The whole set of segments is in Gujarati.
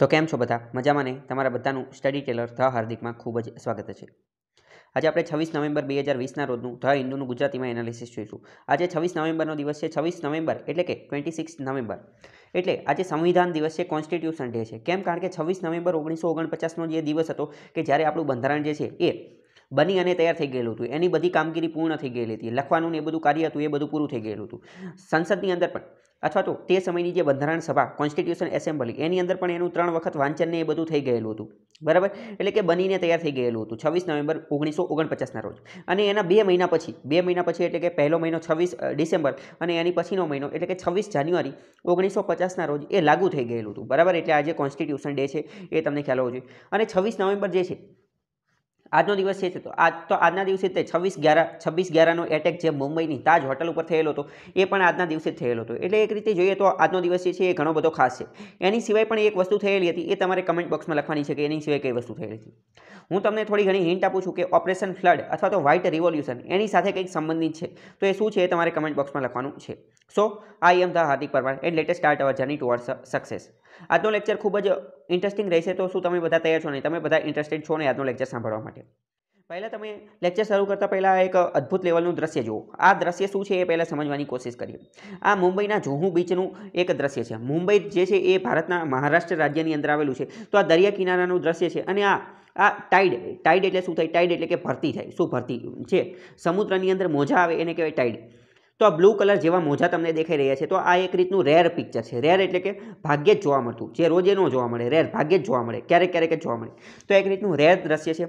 તો કેમ છો બધા મજામાં ને તમારા બધાનું સ્ટડી ટેલર ધ હાર્દિકમાં ખૂબ જ સ્વાગત છે આજે આપણે છવ્વીસ નવેમ્બર બે હજાર વીસના રોજનું ધ હિન્દુનું ગુજરાતીમાં એનાલિસિસ જોઈશું આજે છવ્વીસ નવેમ્બરનો દિવસ છે છવ્વીસ નવેમ્બર એટલે કે ટ્વેન્ટી સિક્સ નવેમ્બર એટલે આજે સંવિધાન દિવસ છે કોન્સ્ટિટ્યુશન ડે છે કેમ કારણ કે છવ્વીસ નવેમ્બર ઓગણીસો ઓગણપચાસનો જે દિવસ હતો કે જ્યારે આપણું બંધારણ જે છે એ બની અને તૈયાર થઈ ગયેલું હતું એની બધી કામગીરી પૂર્ણ થઈ ગયેલી હતી લખવાનું ને એ બધું કાર્ય હતું એ બધું પૂરું થઈ ગયેલું હતું સંસદની અંદર પણ અથવા તો તે સમયની જે બંધારણ સભા કોન્સ્ટિટ્યુશન એસેમ્બલી એની અંદર પણ એનું ત્રણ વખત વાંચનને એ બધું થઈ ગયેલું હતું બરાબર એટલે કે બનીને તૈયાર થઈ ગયેલું હતું છવ્વીસ નવેમ્બર ઓગણીસો ઓગણપચાસના રોજ અને એના બે મહિના પછી બે મહિના પછી એટલે કે પહેલો મહિનો છવ્વીસ ડિસેમ્બર અને એની પછીનો મહિનો એટલે કે છવ્વીસ જાન્યુઆરી ઓગણીસો પચાસના રોજ એ લાગુ થઈ ગયેલું હતું બરાબર એટલે આજે કોન્સ્ટિટ્યુશન ડે છે એ તમને ખ્યાલ હોવો જોઈએ અને છવ્વીસ નવેમ્બર જે છે આજનો દિવસ છે તો આજ તો આજના દિવસે તે છવ્વીસ ગ્યારા છવ્વીસ ગ્યારાનો એટેક જે મુંબઈની તાજ હોટલ ઉપર થયેલો હતો એ પણ આજના દિવસે થયેલો હતો એટલે એક રીતે જોઈએ તો આજનો દિવસ છે એ ઘણો બધો ખાસ છે એની સિવાય પણ એક વસ્તુ થયેલી હતી એ તમારે કમેન્ટ બોક્સમાં લખવાની છે કે એની સિવાય કઈ વસ્તુ થયેલી હતી હું તમને થોડી ઘણી હિન્ટ આપું છું કે ઓપરેશન ફ્લડ અથવા તો વ્હાઇટ રિવોલ્યુશન એની સાથે કંઈક સંબંધિત છે તો એ શું છે એ તમારે કમેન્ટ બોક્સમાં લખવાનું છે so I am the Hardik Parmar and let's start our journey toward success આજનો લેક્ચર ખૂબ જ ઇન્ટરેસ્ટિંગ રહેશે તો શું તમે બધા તૈયાર છો નહીં તમે બધા ઇન્ટરેસ્ટેડ છો ને આજનો લેક્ચર સાંભળવા માટે પહેલાં તમે લેક્ચર શરૂ કરતાં પહેલાં એક અદ્ભુત લેવલનું દ્રશ્ય જુઓ આ દ્રશ્ય શું છે એ પહેલાં સમજવાની કોશિશ કરીએ આ મુંબઈના જોહુ બીચનું એક દ્રશ્ય છે મુંબઈ જે છે એ ભારતના મહારાષ્ટ્ર રાજ્યની અંદર આવેલું છે તો આ દરિયા કિનારાનું દ્રશ્ય છે અને આ આ ટાઈડ ટાઈડ એટલે શું થાય ટાઈડ એટલે કે ભરતી થાય શું ભરતી છે સમુદ્રની અંદર મોજા આવે એને કહેવાય ટાઈડ તો આ બ્લુ કલર જેવા મોજા તમને દેખાઈ રહ્યા છે તો આ એક રીતનું રેર પિક્ચર છે રેર એટલે કે ભાગ્યે જ જોવા મળતું જે રોજે ન જોવા મળે રેર ભાગ્યે જ જોવા મળે ક્યારેક ક્યારેક જ જોવા મળે તો એક રીતનું રેર દ્રશ્ય છે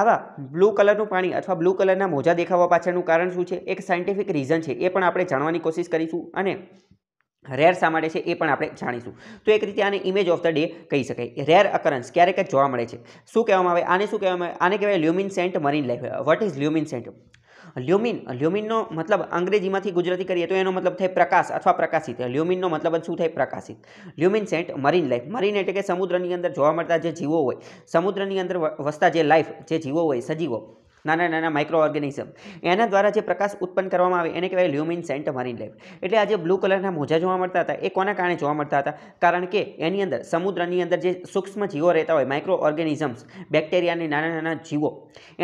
આવા બ્લુ કલરનું પાણી અથવા બ્લુ કલરના મોજા દેખાવા પાછળનું કારણ શું છે એક સાયન્ટિફિક રીઝન છે એ પણ આપણે જાણવાની કોશિશ કરીશું અને રેર શા માટે છે એ પણ આપણે જાણીશું તો એક રીતે આને ઇમેજ ઓફ ધ ડે કહી શકાય રેર અકરન્સ ક્યારેક જ જોવા મળે છે શું કહેવામાં આવે આને શું કહેવામાં આવે આને કહેવાય luminescent marine life what is સેન્ટ લ્યુમિન લ્યુમિનનો મતલબ અંગ્રેજીમાંથી ગુજરાતી કરીએ તો એનો મતલબ થાય પ્રકાશ અથવા પ્રકાશિત લ્યુમિનનો મતલબ શું થાય પ્રકાશિત luminescent marine life marine એટલે કે સમુદ્રની અંદર જોવા મળતા જે જીવો હોય સમુદ્રની અંદર વસતા જે લાઈફ જે જીવો હોય સજીવો નાના નાના માઇક્રો ઓર્ગેનિઝમ એના દ્વારા જે પ્રકાશ ઉત્પન્ન કરવામાં આવે એને કહેવાય લ્યુમિન સેન્ટ મરીન લેબ એટલે આ જે બ્લુ કલરના મોજા જોવા મળતા હતા એ કોના કારણે જોવા મળતા હતા કારણ કે એની અંદર સમુદ્રની અંદર જે સૂક્ષ્મ જીવો રહેતા હોય માઇક્રો ઓર્ગેનિઝમ્સ બેક્ટેરિયાની નાના નાના જીવો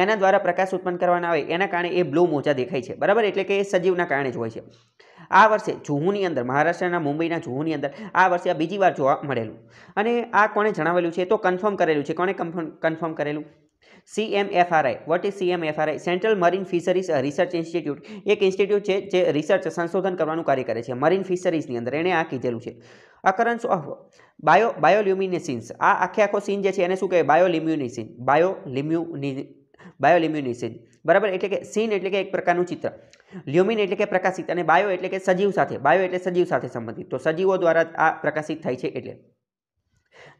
એના દ્વારા પ્રકાશ ઉત્પન્ન કરવાના આવે એના કારણે એ બ્લુ મોજા દેખાય છે બરાબર એટલે કે એ સજીવના કારણે જ હોય છે આ વર્ષે જુહુની અંદર મહારાષ્ટ્રના મુંબઈના જુહુની અંદર આ વર્ષે આ બીજી વાર જોવા મળેલું અને આ કોણે જણાવેલું છે તો કન્ફર્મ કરેલું છે કોણે કન્ફર્મ કન્ફર્મ કરેલું CMFRI what is CMFRI central marine fisheries research institute એક ઇન્સ્ટિટ્યૂટ છે જે રિસર્ચ સંશોધન કરવાનું કાર્ય કરે છે મરીન ફિશરીઝની અંદર એણે આ કીધેલું છે અકરન્સ ઓફ બાયો બાયોલ્યુમિનેસિન્સ આ આખે આખો સીન જે છે એને શું કહેવાય બાયોલિમ્યુનિસિન બાયોલિમ્યુનિ બાયોલિમ્યુનિસિન બરાબર એટલે કે સીન એટલે કે એક પ્રકારનું ચિત્ર લ્યુમિન એટલે કે પ્રકાશિત અને બાયો એટલે કે સજીવ સાથે બાયો એટલે સજીવ સાથે સંબંધિત તો સજીવો દ્વારા આ પ્રકાશિત થાય છે એટલે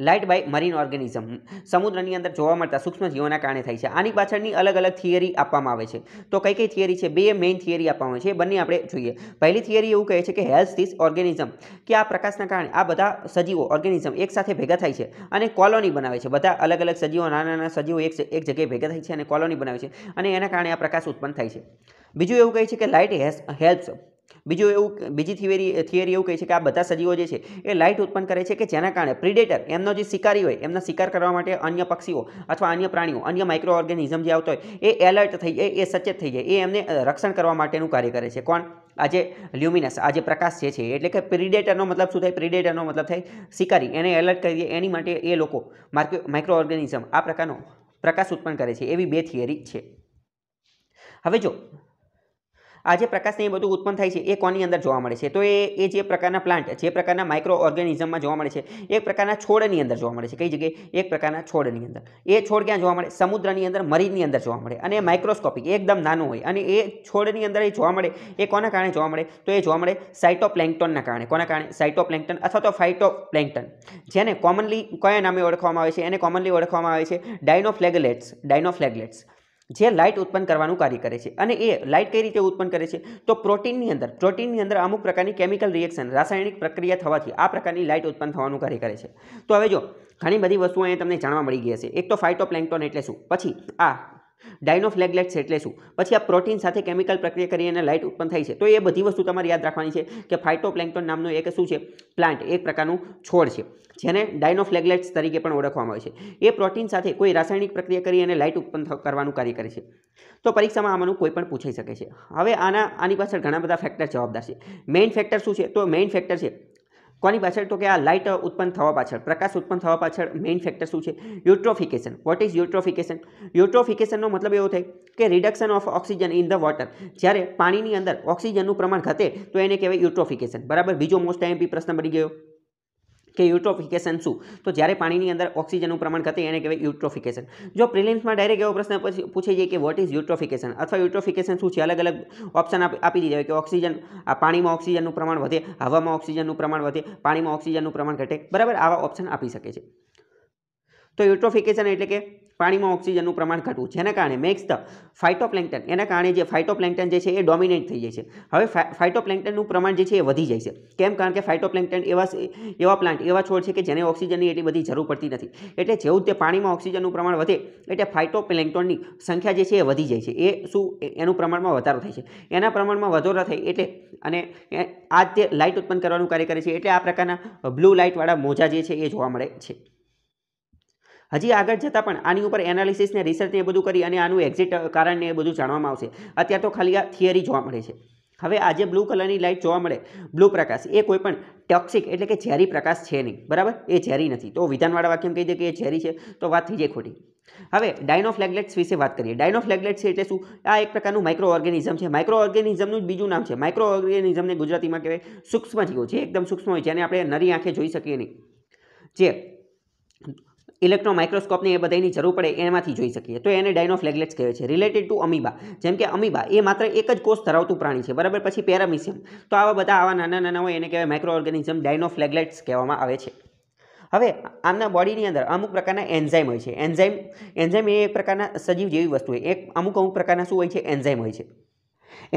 લાઇટ બાય મરીન ઓર્ગેનિઝમ સમુદ્રની અંદર જોવા મળતા સૂક્ષ્મ જીવોના કારણે થાય છે આની પાછળની અલગ અલગ થિયરી આપવામાં આવે છે તો કઈ કઈ થિયરી છે બે મેઇન થિયરી આપવામાં આવે છે બંને આપણે જોઈએ પહેલી થિયરી એવું કહે છે કે હેલ્થ થીસ ઓર્ગેનિઝમ કે આ પ્રકાશના કારણે આ બધા સજીવો ઓર્ગેનિઝમ એકસાથે ભેગા થાય છે અને કોલોની બનાવે છે બધા અલગ અલગ સજીવો નાના નાના સજીવો એક એક જગ્યાએ ભેગા થાય છે અને કોલોની બનાવે છે અને એના કારણે આ પ્રકાશ ઉત્પન્ન થાય છે બીજું એવું કહે છે કે લાઇટ હેલ્પ્સ બીજું એવું બીજી થિયરી થિયરી એવું કહે છે કે આ બધા સજીવો જે છે એ લાઇટ ઉત્પન્ન કરે છે કે જેના કારણે પ્રિડેટર એમનો જે શિકારી હોય એમના શિકાર કરવા માટે અન્ય પક્ષીઓ અથવા અન્ય પ્રાણીઓ અન્ય માઇક્રો ઓર્ગેનિઝમ જે આવતો હોય એ એલર્ટ થઈ જાય એ સચેત થઈ જાય એ એમને રક્ષણ કરવા માટેનું કાર્ય કરે છે કોણ આજે લ્યુમિનસ આજે પ્રકાશ જે છે એટલે કે પ્રિડેટરનો મતલબ શું થાય પ્રિડેટરનો મતલબ થાય શિકારી એને એલર્ટ કરી દે એની માટે એ લોકો માઇક્રો ઓર્ગેનિઝમ આ પ્રકારનો પ્રકાશ ઉત્પન્ન કરે છે એવી બે થિયરી છે હવે જો આ જે પ્રકાશને એ બધું ઉત્પન્ન થાય છે એ કોની અંદર જોવા મળે છે તો એ એ જે પ્રકારના પ્લાન્ટ જે પ્રકારના માઇક્રો ઓર્ગેનિઝમમાં જોવા મળે છે એક પ્રકારના છોડની અંદર જોવા મળે છે કઈ જગ્યાએ એક પ્રકારના છોડની અંદર એ છોડ ક્યાં જોવા મળે સમુદ્રની અંદર મરીનની અંદર જોવા મળે અને માઇક્રોસ્કોપિક એકદમ નાનું હોય અને એ છોડની અંદર એ જોવા મળે એ કોના કારણે જોવા મળે તો એ જોવા મળે સાઇટોપ્લેન્ક્ટોનના કારણે કોના કારણે સાઇટોપ્લેન્ટન અથવા તો ફાઇટોપ્લેન્ક્ટન જેને કોમનલી કયા નામે ઓળખવામાં આવે છે એને કોમનલી ઓળખવામાં આવે છે ડાયનોફ્લેગલેટ્સ ડાયનોફ્લેગલેટ્સ જે લાઇટ ઉત્પન્ન કરવાનું કાર્ય કરે છે અને એ લાઇટ કઈ રીતે ઉત્પન્ન કરે છે તો પ્રોટીનની અંદર પ્રોટીનની અંદર અમુક પ્રકારની કેમિકલ રિએક્શન રાસાયણિક પ્રક્રિયા થવાથી આ પ્રકારની લાઇટ ઉત્પન્ન થવાનું કાર્ય કરે છે તો હવે જો ઘણી બધી વસ્તુઓ અહીંયા તમને જાણવા મળી ગઈ હશે એક તો ફાઇટો પ્લેન્ટોન એટલે શું પછી આ ડાયનોફ્લેગલેટ્સ એટલે શું પછી આ પ્રોટીન સાથે કેમિકલ પ્રક્રિયા કરી અને લાઇટ ઉત્પન્ન થાય છે તો એ બધી વસ્તુ તમારે યાદ રાખવાની છે કે ફાઇટોપ્લેન્ક્ટોન નામનું એક શું છે પ્લાન્ટ એક પ્રકારનું છોડ છે જેને ડાયનોફ્લેગલેટ્સ તરીકે પણ ઓળખવામાં આવે છે એ પ્રોટીન સાથે કોઈ રાસાયણિક પ્રક્રિયા કરી અને લાઇટ ઉત્પન્ન કરવાનું કાર્ય કરે છે તો પરીક્ષામાં આમાંનું કોઈ પણ પૂછાઈ શકે છે હવે આના આની પાછળ ઘણા બધા ફેક્ટર જવાબદાર છે મેઇન ફેક્ટર શું છે તો મેઇન ફેક્ટર છે કોની પાછળ તો કે આ લાઇટ ઉત્પન્ન થવા પાછળ પ્રકાશ ઉત્પન્ન થવા પાછળ મેઇન ફેક્ટર શું છે યુટ્રોફિકેશન વોટ ઇઝ યુટ્રોફિકેશન યુટ્રોફિકેશનનો મતલબ એવો થાય કે reduction of oxygen in the water જ્યારે પાણીની અંદર ઓક્સિજનનું પ્રમાણ ઘટે તો એને કહેવાય યુટ્રોફિકેશન બરાબર બીજો મોસ્ટ ટાઈમ બી પ્રશ્ન બની ગયો કે યુટ્રોફિકેશન શું તો જ્યારે પાણીની અંદર ઓક્સિજનનું પ્રમાણ ઘટે એને કહેવાય યુટ્રોફિકેશન જો પ્રિલિમ્સમાં ડાયરેક્ટ એવો પ્રશ્ન પછી પૂછી છે કે વોટ ઇઝ યુટ્રોફિકેશન અથવા યુટ્રોફિકેશન શું છે અલગ અલગ ઓપ્શન આપી દીધા હોય કે ઓક્સિજન આ પાણીમાં ઓક્સિજનનું પ્રમાણ વધે હવામાં ઓક્સિજનનું પ્રમાણ વધે પાણીમાં ઓક્સિજનનું પ્રમાણ ઘટે બરાબર આવા ઓપ્શન આપી શકે છે તો યુટ્રોફિકેશન એટલે કે પાણીમાં ઓક્સિજનનું પ્રમાણ ઘટવું જેના કારણે મેક્સ ધ ફાઇટોપ્લેન્ટન એના કારણે જે ફાઇટોપ્લેન્ટન જે છે એ ડોમિનેટ થઈ જાય છે હવે ફાઇટોપ્લેન્ટનનું પ્રમાણ જે છે એ વધી જાય છે કેમ કારણ કે ફાઇટોપ્લેન્ટન એવા એવા પ્લાન્ટ એવા છોડ છે કે જેને ઓક્સિજનની એટલી બધી જરૂર પડતી નથી એટલે જેવું તે પાણીમાં ઓક્સિજનનું પ્રમાણ વધે એટલે ફાઇટોપ્લેન્ટોનની સંખ્યા જે છે એ વધી જાય છે એ શું એનું પ્રમાણમાં વધારો થાય છે એના પ્રમાણમાં વધારો થાય એટલે અને આ તે લાઇટ ઉત્પન્ન કરવાનું કાર્ય કરે છે એટલે આ પ્રકારના બ્લુ લાઇટવાળા મોજા જે છે એ જોવા મળે છે હજી આગળ જતાં પણ આની ઉપર એનાલિસિસ ને રિસર્ચ ને એ બધું કરી અને આનું એક્ઝિટ કારણને એ બધું જાણવામાં આવશે અત્યારે તો ખાલી આ થિયરી જોવા મળે છે હવે આજે બ્લુ કલરની લાઇટ જોવા મળે બ્લુ પ્રકાશ એ કોઈપણ પણ ટોક્સિક એટલે કે ઝેરી પ્રકાશ છે નહીં બરાબર એ ઝેરી નથી તો વિધાનવાળા વાક્યમ કહી દે કે એ ઝેરી છે તો વાત થઈ જાય ખોટી હવે ડાયનોફ્લેગલેટ્સ વિશે વાત કરીએ ડાયનોફ્લેગલેટ્સ એટલે શું આ એક પ્રકારનું માઇક્રો ઓર્ગેનિઝમ છે માઇક્રો ઓર્ગેનિઝમનું જ બીજું નામ છે માઇક્રો ઓર્ગેનિઝમને ગુજરાતીમાં કહેવાય સૂક્ષ્મ જીવો જે એકદમ સૂક્ષ્મ હોય જેને આપણે નરી આંખે જોઈ શકીએ નહીં જે ઇલેક્ટ્રોન માઇક્રોસ્કોપની એ બધાની જરૂર પડે એમાંથી જોઈ શકીએ તો એને ડાયનોફ્લેગલેટ્સ કહેવાય છે રિલેટેડ ટુ અમીબા જેમ કે અમીબા એ માત્ર એક જ કોષ ધરાવતું પ્રાણી છે બરાબર પછી પેરામિશિયમ તો આવા બધા આવા નાના નાના હોય એને કહેવાય માઇક્રો ઓર્ગેનિઝમ ડાયનોફ્લેગલેટ્સ કહેવામાં આવે છે હવે આમના બોડીની અંદર અમુક પ્રકારના એન્ઝાઇમ હોય છે એન્ઝાઇમ એન્ઝાઇમ એ એક પ્રકારના સજીવ જેવી વસ્તુ હોય એક અમુક અમુક પ્રકારના શું હોય છે એન્ઝાઇમ હોય છે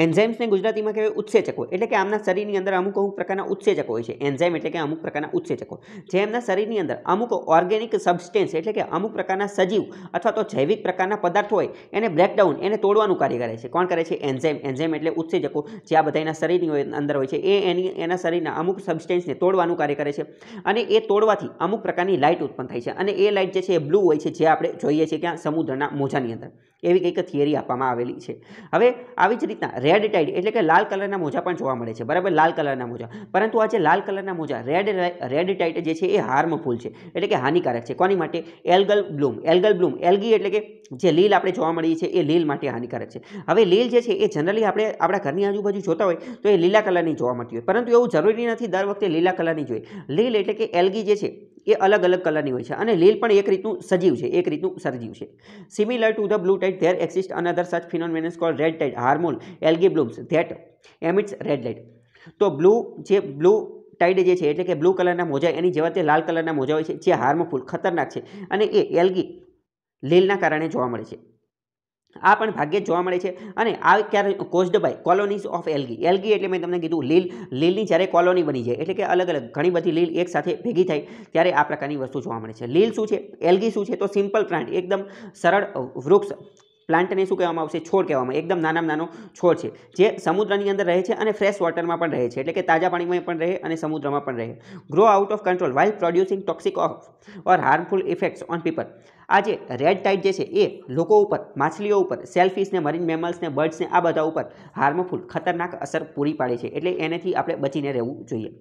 એન્ઝાઇમ્સને ગુજરાતીમાં કહેવાય ઉત્સેચકો એટલે કે આમના શરીરની અંદર અમુક અમુક પ્રકારના ઉત્સેચકો હોય છે એન્ઝાઇમ એટલે કે અમુક પ્રકારના ઉત્સેચકો જે એમના શરીરની અંદર અમુક ઓર્ગેનિક સબસ્ટેન્સ એટલે કે અમુક પ્રકારના સજીવ અથવા તો જૈવિક પ્રકારના પદાર્થ હોય એને બ્રેકડાઉન એને તોડવાનું કાર્ય કરે છે કોણ કરે છે એન્ઝાઇમ એન્ઝાઇમ એટલે ઉત્સેચકો જે આ બધા એના શરીરની અંદર હોય છે એ એની એના શરીરના અમુક સબસ્ટેન્સને તોડવાનું કાર્ય કરે છે અને એ તોડવાથી અમુક પ્રકારની લાઇટ ઉત્પન્ન થાય છે અને એ લાઇટ જે છે એ બ્લુ હોય છે જે આપણે જોઈએ છીએ ક્યાં સમુદ્રના મોજાની અંદર એવી કંઈક થિયરી આપવામાં આવેલી છે હવે આવી જ રીતના રેડ ટાઇડ એટલે કે લાલ કલરના મોજા પણ જોવા મળે છે બરાબર લાલ કલરના મોજા પરંતુ આ જે લાલ કલરના મોજા રેડ રેડ ટાઇડ જે છે એ હાર્મફુલ છે એટલે કે હાનિકારક છે કોની માટે algal bloom algal bloom algae એટલે કે જે લીલ આપણે જોવા મળીએ છે એ લીલ માટે હાનિકારક છે હવે લીલ જે છે એ જનરલી આપણે આપણા ઘરની આજુબાજુ જોતા હોય તો એ લીલા કલરની જોવા મળતી હોય પરંતુ એવું જરૂરી નથી દર વખતે લીલા કલરની જોઈએ લીલ એટલે કે એલ્ગી જે છે એ અલગ અલગ કલરની હોય છે અને લીલ પણ એક રીતનું સજીવ છે એક રીતનું સજીવ છે similar to the blue tide there exist another such phenomenons call red tide harmful algae blooms that emits red light તો બ્લુ જે બ્લુ ટાઇડ જે છે એટલે કે બ્લુ કલરના મોજા એની જેવા તે લાલ કલરના મોજા હોય છે જે હાર્મફુલ ખતરનાક છે અને એ એલ્ગી લીલના કારણે જોવા મળે છે આ પણ ભાગ્યે જોવા મળે છે અને આ ક્યારે caused by colonies of algae algae એટલે મેં તમને કીધું લીલ લીલની જ્યારે કોલોની બની જાય એટલે કે અલગ અલગ ઘણી બધી લીલ એકસાથે ભેગી થાય ત્યારે આ પ્રકારની વસ્તુ જોવા મળે છે લીલ શું છે એલ્ગી શું છે તો સિમ્પલ પ્લાન્ટ એકદમ સરળ વૃક્ષ પ્લાન્ટને શું કહેવામાં આવશે છોડ કહેવામાં એકદમ નાનામાં નાનો છોડ છે જે સમુદ્રની અંદર રહે છે અને ફ્રેશ વોટરમાં પણ રહે છે એટલે કે તાજા પાણીમાં પણ રહે અને સમુદ્રમાં પણ રહે grow out of control while producing toxic of or harmful effects on people આજે રેડ ટાઈપ જે છે એ લોકો ઉપર માછલીઓ ઉપર સેલ્ફિશને મરીન મેમલ્સને બર્ડ્સને આ બધા ઉપર હાર્મફુલ ખતરનાક અસર પૂરી પાડે છે એટલે એનાથી આપણે બચીને રહેવું જોઈએ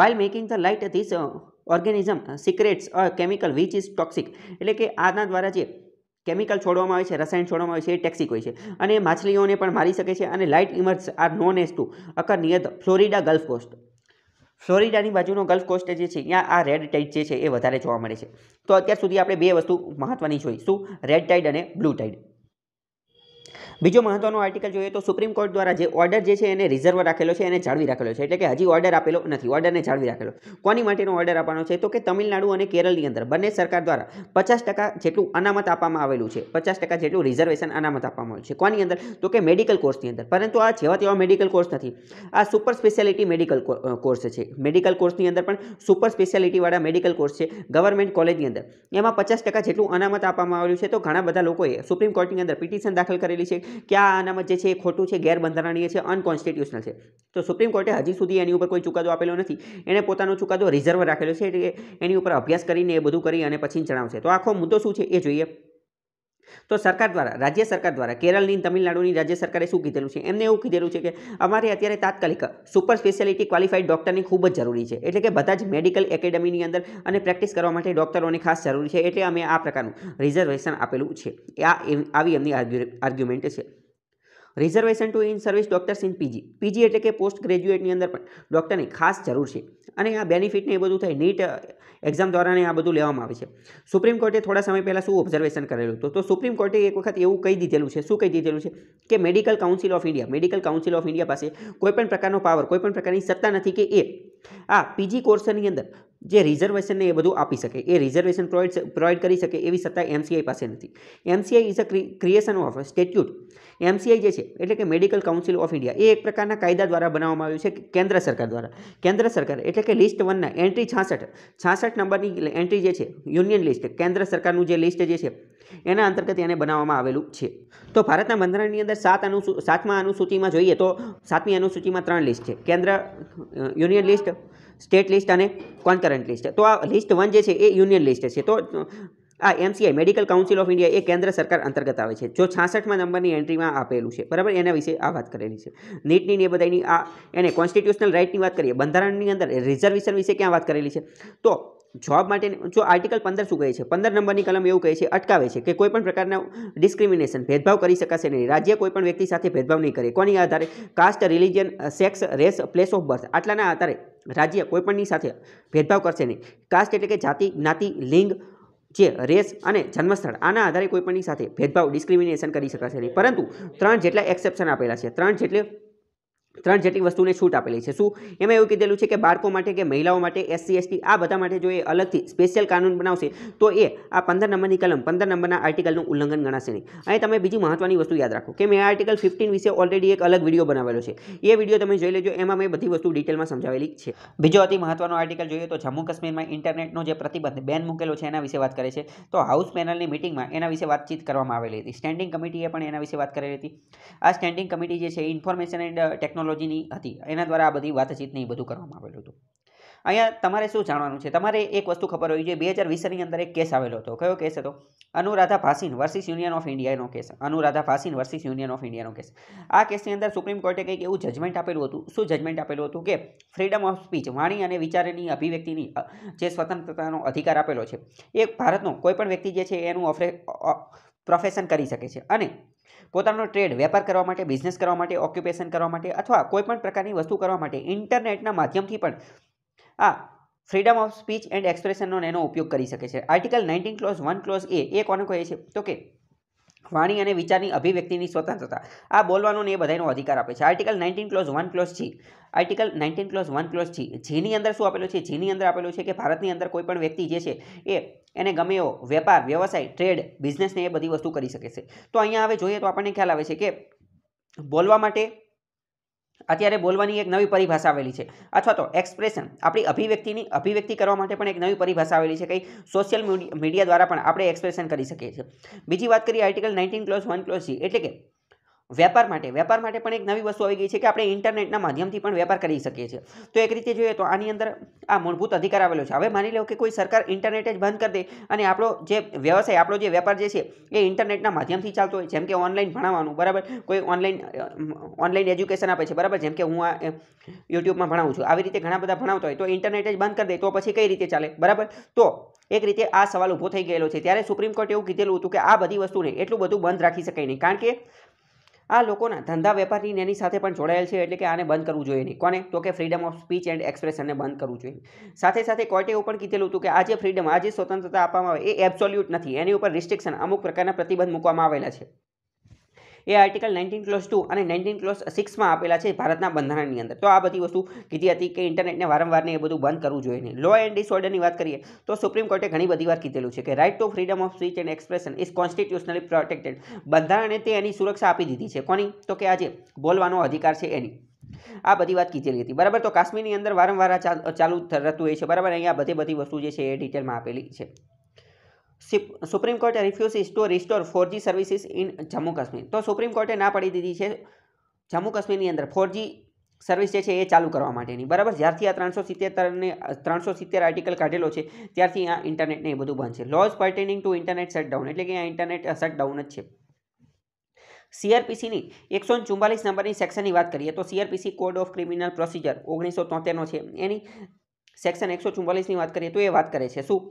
while making the light this organism secretes a chemical which is toxic એટલે કે આના દ્વારા જે કેમિકલ છોડવામાં આવે છે રસાયણ છોડવામાં આવે છે એ ટેક્સિક હોય છે અને માછલીઓને પણ મારી શકે છે અને light emitters are known as to occur near the Florida gulf coast ફ્લોરિડાની બાજુનો ગલ્ફ કોસ્ટ જે છે ત્યાં આ રેડ ટાઇડ જે છે એ વધારે જોવા મળે છે તો અત્યાર સુધી આપણે બે વસ્તુ મહત્ત્વની જોઈ શું રેડ ટાઈડ અને બ્લુ ટાઈડ બીજો મહત્વનો આર્ટિકલ જોઈએ તો સુપ્રીમ કોર્ટ દ્વારા જે ઓર્ડર જે છે એને રિઝર્વ રાખેલો છે એને જાળવી રાખેલો છે એટલે કે હજી ઓર્ડર આપેલો નથી ઓર્ડરને જાળવી રાખેલો કોની માટેનો ઓર્ડર આપવાનો છે તો કે તમિલનાડુ અને કેરળની અંદર બંને સરકાર દ્વારા પચાસ ટકા જેટલું અનામત આપવામાં આવેલું છે પચાસ ટકા જેટલું રિઝર્વેશન અનામત આપવામાં આવ્યું છે કોની અંદર તો કે મેડિકલ કોર્સની અંદર પરંતુ આ જેવા તેવા મેડિકલ કોર્સ નથી આ સુપર સ્પેશિયાલિટી મેડિકલ કોર્સ છે મેડિકલ કોર્સની અંદર પણ સુપર સ્પેશિયાલિટીવાળા મેડિકલ કોર્સ છે ગવર્મેન્ટ કોલેજની અંદર એમાં પચાસ ટકા જેટલું અનામત આપવામાં આવેલું છે તો ઘણા બધા લોકોએ સુપ્રીમ કોર્ટની અંદર પિટિશન દાખલ કરેલી છે કે આ અનામત જે છે એ ખોટું છે ગેરબંધારણીય છે અનકોન્સ્ટિટ્યુશનલ છે તો સુપ્રીમ કોર્ટે હજી સુધી એની ઉપર કોઈ ચુકાદો આપેલો નથી એણે પોતાનો ચુકાદો રિઝર્વ રાખેલો છે એટલે એની ઉપર અભ્યાસ કરીને એ બધું કરી અને પછી જણાવશે તો આખો મુદ્દો શું છે એ જોઈએ તો સરકાર દ્વારા રાજ્ય સરકાર દ્વારા કેરળની તમિલનાડુની રાજ્ય સરકારે શું કીધેલું છે એમને એવું કીધેલું છે કે અમારે અત્યારે તાત્કાલિક સુપર સ્પેશિયાલિટી ક્વોલિફાઈડ ડૉક્ટરની ખૂબ જ જરૂરી છે એટલે કે બધા જ મેડિકલ એકેડેમીની અંદર અને પ્રેક્ટિસ કરવા માટે ડૉક્ટરોની ખાસ જરૂરી છે એટલે અમે આ પ્રકારનું રિઝર્વેશન આપેલું છે આ આવી એમની આર્ગ્યુ આર્ગ્યુમેન્ટ છે reservation to in service doctors in PG PG એટલે કે પોસ્ટ ગ્રેજ્યુએટની અંદર પણ ડૉક્ટરની ખાસ જરૂર છે અને આ બેનિફિટને એ બધું થાય નીટ એક્ઝામ દ્વારાને આ બધું લેવામાં આવે છે સુપ્રીમ કોર્ટે થોડા સમય પહેલાં શું ઓબ્ઝર્વેશન કરેલું હતું તો સુપ્રીમ કોર્ટે એક વખત એવું કહી દીધેલું છે શું કહી દીધેલું છે કે medical council of India medical council of India પાસે કોઈપણ પ્રકારનો પાવર કોઈપણ પ્રકારની સત્તા નથી કે એ આ પીજી કોર્સની અંદર જે રિઝર્વેશનને એ બધું આપી શકે એ રિઝર્વેશન પ્રોવાઈડ પ્રોવાઈડ કરી શકે એવી સત્તા એમસીઆઈ પાસે નથી MCI is a creation of statute MCI જે છે એટલે કે મેડિકલ કાઉન્સિલ ઓફ ઇન્ડિયા એ એક પ્રકારના કાયદા દ્વારા બનાવવામાં આવ્યું છે કેન્દ્ર સરકાર દ્વારા કેન્દ્ર સરકાર એટલે કે લિસ્ટ વનના એન્ટ્રી છાસઠ છાસઠ નંબરની એન્ટ્રી જે છે યુનિયન લિસ્ટ કેન્દ્ર સરકારનું જે લિસ્ટ જે છે એના અંતર્ગત એને બનાવવામાં આવેલું છે તો ભારતના બંધારણની અંદર સાત અનુસૂ સાતમા અનુસૂચિમાં જોઈએ તો સાતમી અનુસૂચિમાં ત્રણ લિસ્ટ છે કેન્દ્ર યુનિયન લિસ્ટ સ્ટેટ લિસ્ટ અને કોન્કરન્ટ લિસ્ટ તો આ લિસ્ટ વન જે છે એ યુનિયન લિસ્ટ છે તો આ MCI medical council of India એ કેન્દ્ર સરકાર અંતર્ગત આવે છે જો છાસઠમાં નંબરની એન્ટ્રીમાં આપેલું છે બરાબર એના વિશે આ વાત કરેલી છે નીટની ને બધાની આ એને કોન્સ્ટિટ્યુશનલ રાઇટની વાત કરીએ બંધારણની અંદર રિઝર્વેશન વિશે ક્યાં વાત કરેલી છે તો જોબ માટે જો આર્ટિકલ પંદર શું કહે છે પંદર નંબરની કલમ એવું કહે છે અટકાવે છે કે કોઈપણ પ્રકારના ડિસ્ક્રિમિનેશન ભેદભાવ કરી શકાશે નહીં રાજ્ય કોઈપણ વ્યક્તિ સાથે ભેદભાવ નહીં કરે કોની આધારે caste religion sex race place of birth આટલાના આધારે રાજ્ય કોઈપણની સાથે ભેદભાવ કરશે નહીં કાસ્ટ એટલે કે જાતિ જ્ઞાતિ લિંગ જે રેસ અને જન્મસ્થળ આના આધારે કોઈપણની સાથે ભેદભાવ ડિસ્ક્રિમિનેશન કરી શકાશે નહીં પરંતુ ત્રણ જેટલા એક્સેપ્શન આપેલા છે ત્રણ જેટલે ત્રણ જેટલી વસ્તુને છૂટ આપેલી છે શું એમાં એવું કીધેલું છે કે બાળકો માટે કે મહિલાઓ માટે એસસી એસટી આ બધા માટે જો એ અલગથી સ્પેશિયલ કાનૂન બનાવશે તો એ આ પંદર નંબરની કલમ પંદર નંબરના આર્ટિકલનું ઉલ્લંઘન ગણાશે નહીં અહીં તમે બીજી મહત્વની વસ્તુ યાદ રાખો કે મેં આર્ટિકલ ફિફ્ટીન વિશે ઓલરેડી એક અલગ વિડીયો બનાવેલો છે એ વિડીયો તમે જોઈ લેજો એમાં મેં બધી વસ્તુ ડિટેલમાં સમજાવેલી છે બીજો અતિ મહત્વનો આર્ટિકલ જોઈએ તો જમ્મુ કાશ્મીરમાં ઇન્ટરનેટનો જે પ્રતિબંધ બેન મૂકેલો છે એના વિશે વાત કરે છે તો હાઉસ પેનલની મિટિંગમાં એના વિશે વાતચીત કરવામાં આવેલી હતી સ્ટેન્ડિંગ કમિટીએ પણ એના વિશે વાત કરેલી હતી આ સ્ટેન્ડિંગ કમિટી જે છે ઇન્ફોર્મેશન એન્ડ ટેકનોલોજી ટેકનોલોજીની હતી એના દ્વારા આ બધી વાતચીતને બધું કરવામાં આવેલું હતું અહીંયા તમારે શું જાણવાનું છે તમારે એક વસ્તુ ખબર હોવી જોઈએ બે હજાર વીસની અંદર એક કેસ આવેલો હતો કયો કેસ હતો Anuradha Bhasin versus union of ઇન્ડિયાનો case Anuradha Bhasin versus union of ઇન્ડિયાનો કેસ આ કેસની અંદર સુપ્રીમ કોર્ટે કંઈક એવું જજમેન્ટ આપેલું હતું શું જજમેન્ટ આપેલું હતું કે ફ્રીડમ ઓફ સ્પીચ વાણી અને વિચારની અભિવ્યક્તિની જે સ્વતંત્રતાનો અધિકાર આપેલો છે એ ભારતનો કોઈપણ વ્યક્તિ જે છે એનું પ્રોફેશન કરી શકે છે અને પોતાનો ટ્રેડ વેપાર કરવા માટે બિઝનેસ કરવા માટે ઓક્યુપેશન કરવા માટે અથવા કોઈપણ પ્રકારની વસ્તુ કરવા માટે ઇન્ટરનેટના માધ્યમથી પણ આ ફ્રીડમ ઓફ સ્પીચ એન્ડ એક્સપ્રેશનનો એનો ઉપયોગ કરી શકે છે article nineteen clause one clause A એ કોને કહે છે તો કે વાણી અને વિચારની અભિવ્યક્તિની સ્વતંત્રતા આ બોલવાનો એ બધાનો અધિકાર આપે છે article nineteen clause one clause છે article nineteen clause one clause છે જેની અંદર શું આપેલું છે જેની અંદર આપેલું છે કે ભારતની અંદર કોઈ પણ વ્યક્તિ જે છે એ એને ગમે એવો વેપાર વ્યવસાય ટ્રેડ બિઝનેસને એ બધી વસ્તુ કરી શકે છે તો અહીંયા હવે જોઈએ તો આપણને ખ્યાલ આવે છે કે બોલવા માટે અત્યારે બોલવાની એક નવી પરિભાષા આવેલી છે અથવા તો એક્સપ્રેશન આપણી અભિવ્યક્તિની અભિવ્યક્તિ કરવા માટે પણ એક નવી પરિભાષા આવેલી છે કંઈ સોશિયલ મીડિયા દ્વારા પણ આપણે એક્સપ્રેશન કરી શકીએ છીએ બીજી વાત કરીએ article nineteen clause one clause C એટલે કે વેપાર માટે વેપાર માટે પણ એક નવી વસ્તુ આવી ગઈ છે કે આપણે ઇન્ટરનેટના માધ્યમથી પણ વેપાર કરી શકીએ છીએ તો એક રીતે જોઈએ તો આની અંદર આ મૂળભૂત અધિકાર આવેલો છે હવે માની લો કે કોઈ સરકાર ઇન્ટરનેટ જ બંધ કરી દે અને આપણો જે વ્યવસાય આપણો જે વેપાર જે છે એ ઇન્ટરનેટના માધ્યમથી ચાલતો હોય જેમ કે ઓનલાઈન ભણાવવાનું બરાબર કોઈ ઓનલાઈન ઓનલાઈન એજ્યુકેશન આપે છે બરાબર જેમ કે હું આ યુટ્યુબમાં ભણાવું છું આવી રીતે ઘણા બધા ભણાવતા હોય તો ઇન્ટરનેટ જ બંધ કરી દે તો પછી કઈ રીતે ચાલે બરાબર તો એક રીતે આ સવાલ ઊભો થઈ ગયેલો છે ત્યારે સુપ્રીમ કોર્ટે એવું કીધેલું હતું કે આ બધી વસ્તુને એટલું બધું બંધ રાખી શકાય નહીં કારણ કે આ લોકોના ધંધા વેપારની એની સાથે પણ જોડાયેલ છે એટલે કે આને બંધ કરવું જોઈએ નહીં કોને તો કે ફ્રીડમ ઓફ સ્પીચ એન્ડ એક્સપ્રેશનને બંધ કરવું જોઈએ સાથે સાથે કોર્ટે એવું પણ કીધેલું હતું કે આ જે ફ્રીડમ આ જે સ્વતંત્રતા આપવામાં આવે એ એબ્સોલ્યુટ નથી એની ઉપર રિસ્ટ્રિક્શન અમુક પ્રકારના પ્રતિબંધ મૂકવામાં આવેલા છે એ આર્ટિકલ નાઇન્ટીન ક્લોઝ ટુ અને નાઇન્ટીન ક્લોઝ સિક્સમાં આપેલા છે ભારતના બંધારણની અંદર તો આ બધી વસ્તુ કીધી હતી કે ઇન્ટરનેટને વારંવારને એ બધું બંધ કરવું જોઈએ નહીં લો એન્ડ ડિસઓર્ડરની વાત કરીએ તો સુપ્રીમ કોર્ટે ઘણી બધી વાર કીધેલું છે કે right to freedom of speech and expression is constitutionally protected બંધારણે તે એની સુરક્ષા આપી દીધી છે કોની તો કે આજે બોલવાનો અધિકાર છે એની આ બધી વાત કીધેલી હતી બરાબર તો કાશ્મીરની અંદર વારંવાર ચાલુ થતું હોય છે બરાબર અહીંયા બધી બધી વસ્તુ જે છે એ ડિટેલમાં આપેલી છે સુપ્રીમ કોર્ટે refuses to restore four G services in Jammu Kashmir તો સુપ્રીમ કોર્ટે ના પાડી દીધી છે જમ્મુ કાશ્મીરની અંદર ફોરજી સર્વિસ જે છે એ ચાલુ કરવા માટેની બરાબર જ્યારથી આ ત્રણસો સિત્તેરને ત્રણસો સિત્તેર આર્ટિકલ કાઢેલો છે ત્યારથી આ ઇન્ટરનેટને એ બધું બંધ છે laws pertaining to internet shutdown એટલે કે આ ઇન્ટરનેટ શટડાઉન જ છે સીઆરપીસીની એકસો ચુમ્બાલીસ નંબરની સેક્શનની વાત કરીએ તો CrPC code of criminal procedure ઓગણીસો તોતેરનો છે એની સેક્શન એકસો ચુમ્બાલીસની વાત કરીએ તો એ વાત કરે છે શું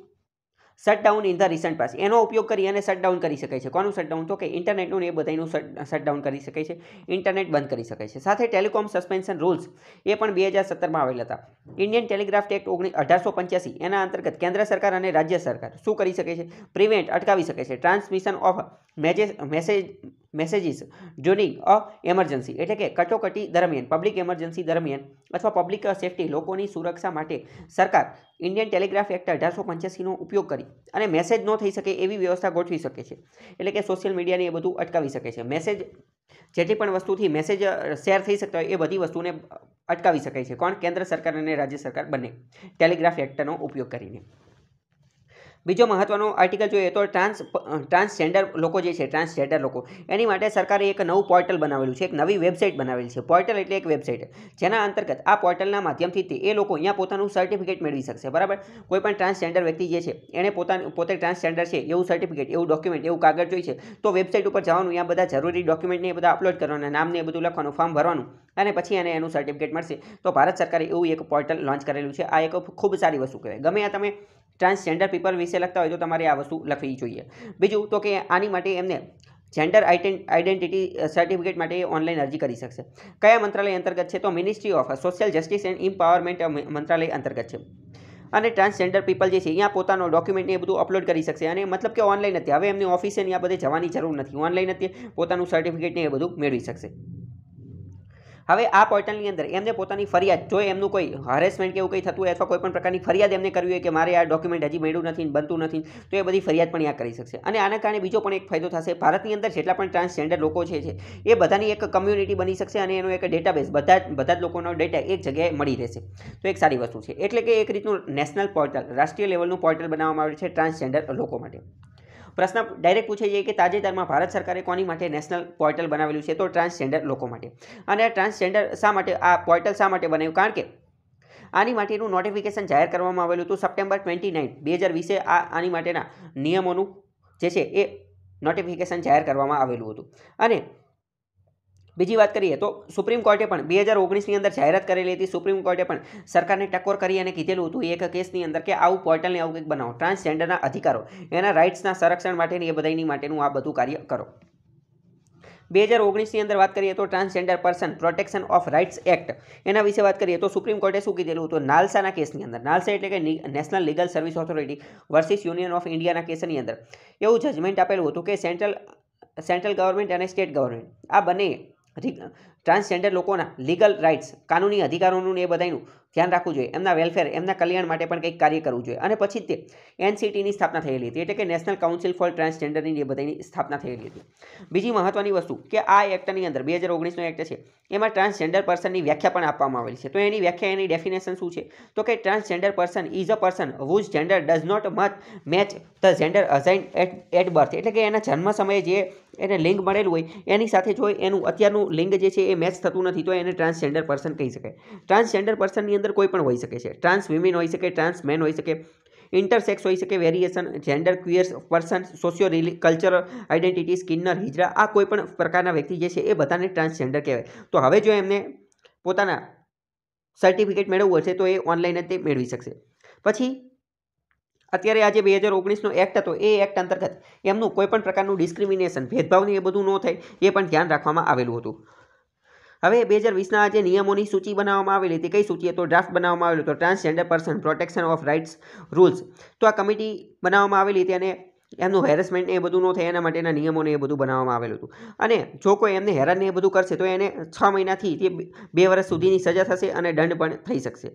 shutdown in the recent past એનો ઉપયોગ કરી અને શટડાઉન કરી શકે છે કોનું શટડાઉન તો કે ઇન્ટરનેટનું એ બધાનું શટડાઉન કરી શકે છે ઇન્ટરનેટ બંધ કરી શકે છે સાથે ટેલિકોમ સસ્પેન્શન રૂલ્સ એ પણ બે હજાર સત્તરમાં આવેલા હતા ઇન્ડિયન ટેલિગ્રાફ એક્ટ ઓગણી અઢારસો પંચ્યાસી એના અંતર્ગત કેન્દ્ર સરકાર અને રાજ્ય સરકાર શું કરી શકે છે પ્રિવેન્ટ અટકાવી શકે છે ટ્રાન્સમિશન ઓફ મેજે message messages during a emergency એટલે કે કટોકટી દરમિયાન પબ્લિક એમરજન્સી દરમિયાન અથવા પબ્લિક સેફટી લોકોની સુરક્ષા માટે સરકાર ઇન્ડિયન ટેલિગ્રાફ એક્ટ અઢારસો પંચ્યાસીનો ઉપયોગ કરી અને મેસેજ ન થઈ શકે એવી વ્યવસ્થા ગોઠવી શકે છે એટલે કે સોશિયલ મીડિયાને એ બધું અટકાવી શકે છે મેસેજ જેટલી પણ વસ્તુથી મેસેજ શેર થઈ શકતા હોય એ બધી વસ્તુને અટકાવી શકાય છે કોણ કેન્દ્ર સરકાર અને રાજ્ય સરકાર બંને ટેલિગ્રાફ એક્ટનો ઉપયોગ કરીને બીજો મહત્વનો આર્ટિકલ જોઈએ તો ટ્રાન્સ ટ્રાન્સજેન્ડર લોકો જે છે ટ્રાન્સજેન્ડર લોકો એની માટે સરકારે એક નવું પોર્ટલ બનાવેલું છે એક નવી વેબસાઇટ બનાવેલી છે પોર્ટલ એટલે એક વેબસાઇટ જેના અંતર્ગત આ પોર્ટલના માધ્યમથી તે એ લોકો અહીંયા પોતાનું સર્ટિફિકેટ મેળવી શકશે બરાબર કોઈ પણ ટ્રાન્સજેન્ડર વ્યક્તિ જે છે એણે પોતાનું પોતે ટ્રાન્સજેન્ડર છે એવું સર્ટિફિકેટ એવું ડોક્યુમેન્ટ એવું કાગળ જોઈએ છે તો વેબસાઇટ ઉપર જવાનું અહીંયા બધા જરૂરી ડોક્યુમેન્ટને એ બધા અપલોડ કરવાનું નામને એ બધું લખવાનું ફોર્મ ભરવાનું અને પછી એને એનું સર્ટિફિકેટ મળશે તો ભારત સરકારે એવું એક પોર્ટલ લોન્ચ કરેલું છે આ એક ખૂબ સારી વસ્તુ કહેવાય ગમે આ તમે ટ્રાન્સજેન્ડર પીપલ વિશે લખતા હોય તો તમારે આ વસ્તુ લખવી જોઈએ બીજું તો કે આની માટે એમને જેન્ડર આઇડેન્ટિટી સર્ટિફિકેટ માટે ઓનલાઈન અરજી કરી શકશે કયા મંત્રાલય અંતર્ગત છે તો ministry of social justice and empowerment મંત્રાલય અંતર્ગત છે અને ટ્રાન્સજેન્ડર પીપલ જે છે અહીંયા પોતાનો ડોક્યુમેન્ટ એ બધું અપલોડ કરી શકશે અને મતલબ કે ઓનલાઈન નથી હવે એમની ઓફિસે ને આ બધે જવાની જરૂર નથી ઓનલાઈન નથી પોતાનું સર્ટિફિકેટને એ બધું મેળવી શકશે હવે આ પોર્ટલની અંદર એમને પોતાની ફરિયાદ જો એમનું કોઈ હરેસમેન્ટ કે એવું કંઈ થતું હોય અથવા કોઈ પણ પ્રકારની ફરિયાદ એમને કરવી હોય કે મારે આ ડોક્યુમેન્ટ હજી મેળવ્યું નથી બનતું નથી તો એ બધી ફરિયાદ પણ આ કરી શકશે અને આના કારણે બીજો પણ એક ફાયદો થશે ભારતની અંદર જેટલા પણ ટ્રાન્સજેન્ડર લોકો છે એ બધાની એક કમ્યુનિટી બની શકશે અને એનો એક ડેટાબેઝ બધા બધા જ લોકોનો ડેટા એક જગ્યાએ મળી રહેશે તો એક સારી વસ્તુ છે એટલે કે એક રીતનું નેશનલ પોર્ટલ રાષ્ટ્રીય લેવલનું પોર્ટલ બનાવવામાં આવ્યું છે ટ્રાન્સજેન્ડર લોકો માટે પ્રશ્ન ડાયરેક્ટ પૂછાઈ જાય કે તાજેતરમાં ભારત સરકારે કોની માટે નેશનલ પોર્ટલ બનાવેલું છે તો ટ્રાન્સજેન્ડર લોકો માટે અને ટ્રાન્સજેન્ડર શા માટે આ પોર્ટલ શા માટે બનાવ્યું કારણ કે આની માટેનું નોટિફિકેશન જાહેર કરવામાં આવેલું હતું સપ્ટેમ્બર ટ્વેન્ટી નાઇન બે હજાર વીસે આ આની માટેના નિયમોનું જે છે એ નોટિફિકેશન જાહેર કરવામાં આવેલું હતું અને બીજી વાત કરીએ તો સુપ્રીમ કોર્ટે પણ બે હજાર ઓગણીસની અંદર જાહેરાત કરેલી હતી સુપ્રીમ કોર્ટે પણ સરકારને ટકોર કરી અને કીધેલું હતું એક કેસની અંદર કે આવું પોર્ટલને આવું કંઈક બનાવો ટ્રાન્સજેન્ડરના અધિકારો એના રાઇટ્સના સંરક્ષણ માટેની એ બધાની માટેનું આ બધું કાર્ય કરો બે હજાર ઓગણીસની અંદર વાત કરીએ તો transgender person protection of rights act એના વિશે વાત કરીએ તો સુપ્રીમ કોર્ટે શું કીધેલું હતું નાલસાના કેસની અંદર નાલસા એટલે કે national legal service authority versus union of ઇન્ડિયાના કેસની અંદર એવું જજમેન્ટ આપેલું હતું કે સેન્ટ્રલ સેન્ટ્રલ ગવર્મેન્ટ અને સ્ટેટ ગવર્મેન્ટ આ બંને ટ્રાન્સજેન્ડર લોકોના લીગલ રાઇટ્સ કાનૂની અધિકારોનું એ બધાનું ધ્યાન રાખવું જોઈએ એમના વેલફેર એમના કલ્યાણ માટે પણ કંઈક કાર્ય કરવું જોઈએ અને પછી તે એનસીટીની સ્થાપના થયેલી હતી એટલે કે નેશનલ કાઉન્સિલ ફોર ટ્રાન્સજેન્ડરની એ બધાની સ્થાપના થયેલી હતી બીજી મહત્વની વસ્તુ કે આ એક્ટની અંદર બે હજાર ઓગણીસનો એક્ટ છે એમાં ટ્રાન્સજેન્ડર પર્સનની વ્યાખ્યા પણ આપવામાં આવેલી છે તો એની વ્યાખ્યા એની ડેફિનેશન શું છે તો કે transgender person is a person whose gender does not much match the gender assigned at at birth એટલે કે એના જન્મ સમયે જે એને લિંગ મળેલું હોય એની સાથે જો એનું અત્યારનું લિંગ જે છે એ મેચ થતું નથી તો એને ટ્રાન્સજેન્ડર પર્સન કહી શકે ટ્રાન્સજેન્ડર પર્સનની અંદર કોઈ પણ હોઈ શકે છે ટ્રાન્સ વિમેન હોઈ શકે ટ્રાન્સ મેન હોઈ શકે ઇન્ટરસેક્સ હોઈ શકે variation gender queers person socio cultural identity સ્કિનર હિજરા આ કોઈ પણ પ્રકારના વ્યક્તિ જે છે એ બધાને ટ્રાન્સજેન્ડર કહેવાય તો હવે જો એમને પોતાના સર્ટિફિકેટ મેળવવું હશે તો એ ઓનલાઈન જ તે મેળવી શકશે પછી અત્યારે આજે બે હજાર ઓગણીસનો એક્ટ હતો એ એક્ટ અંતર્ગત એમનું કોઈપણ પ્રકારનું ડિસ્ક્રિમિનેશન ભેદભાવની એ બધું ન થાય એ પણ ધ્યાન રાખવામાં આવેલું હતું હવે બે હજાર વીસના જે નિયમોની સૂચિ બનાવવામાં આવેલી હતી કઈ સૂચિ તો ડ્રાફ્ટ બનાવવામાં આવેલો તો transgender person protection of rights rules તો આ કમિટી બનાવવામાં આવેલી હતી અને એમનું હેરેસમેન્ટ એ બધું ન થાય એના માટેના નિયમોને એ બધું બનાવવામાં આવેલું હતું અને જો કોઈ એમને હેરાનને એ બધું કરશે તો એને છ મહિનાથી તે બે વર્ષ સુધીની સજા થશે અને દંડ પણ થઈ શકશે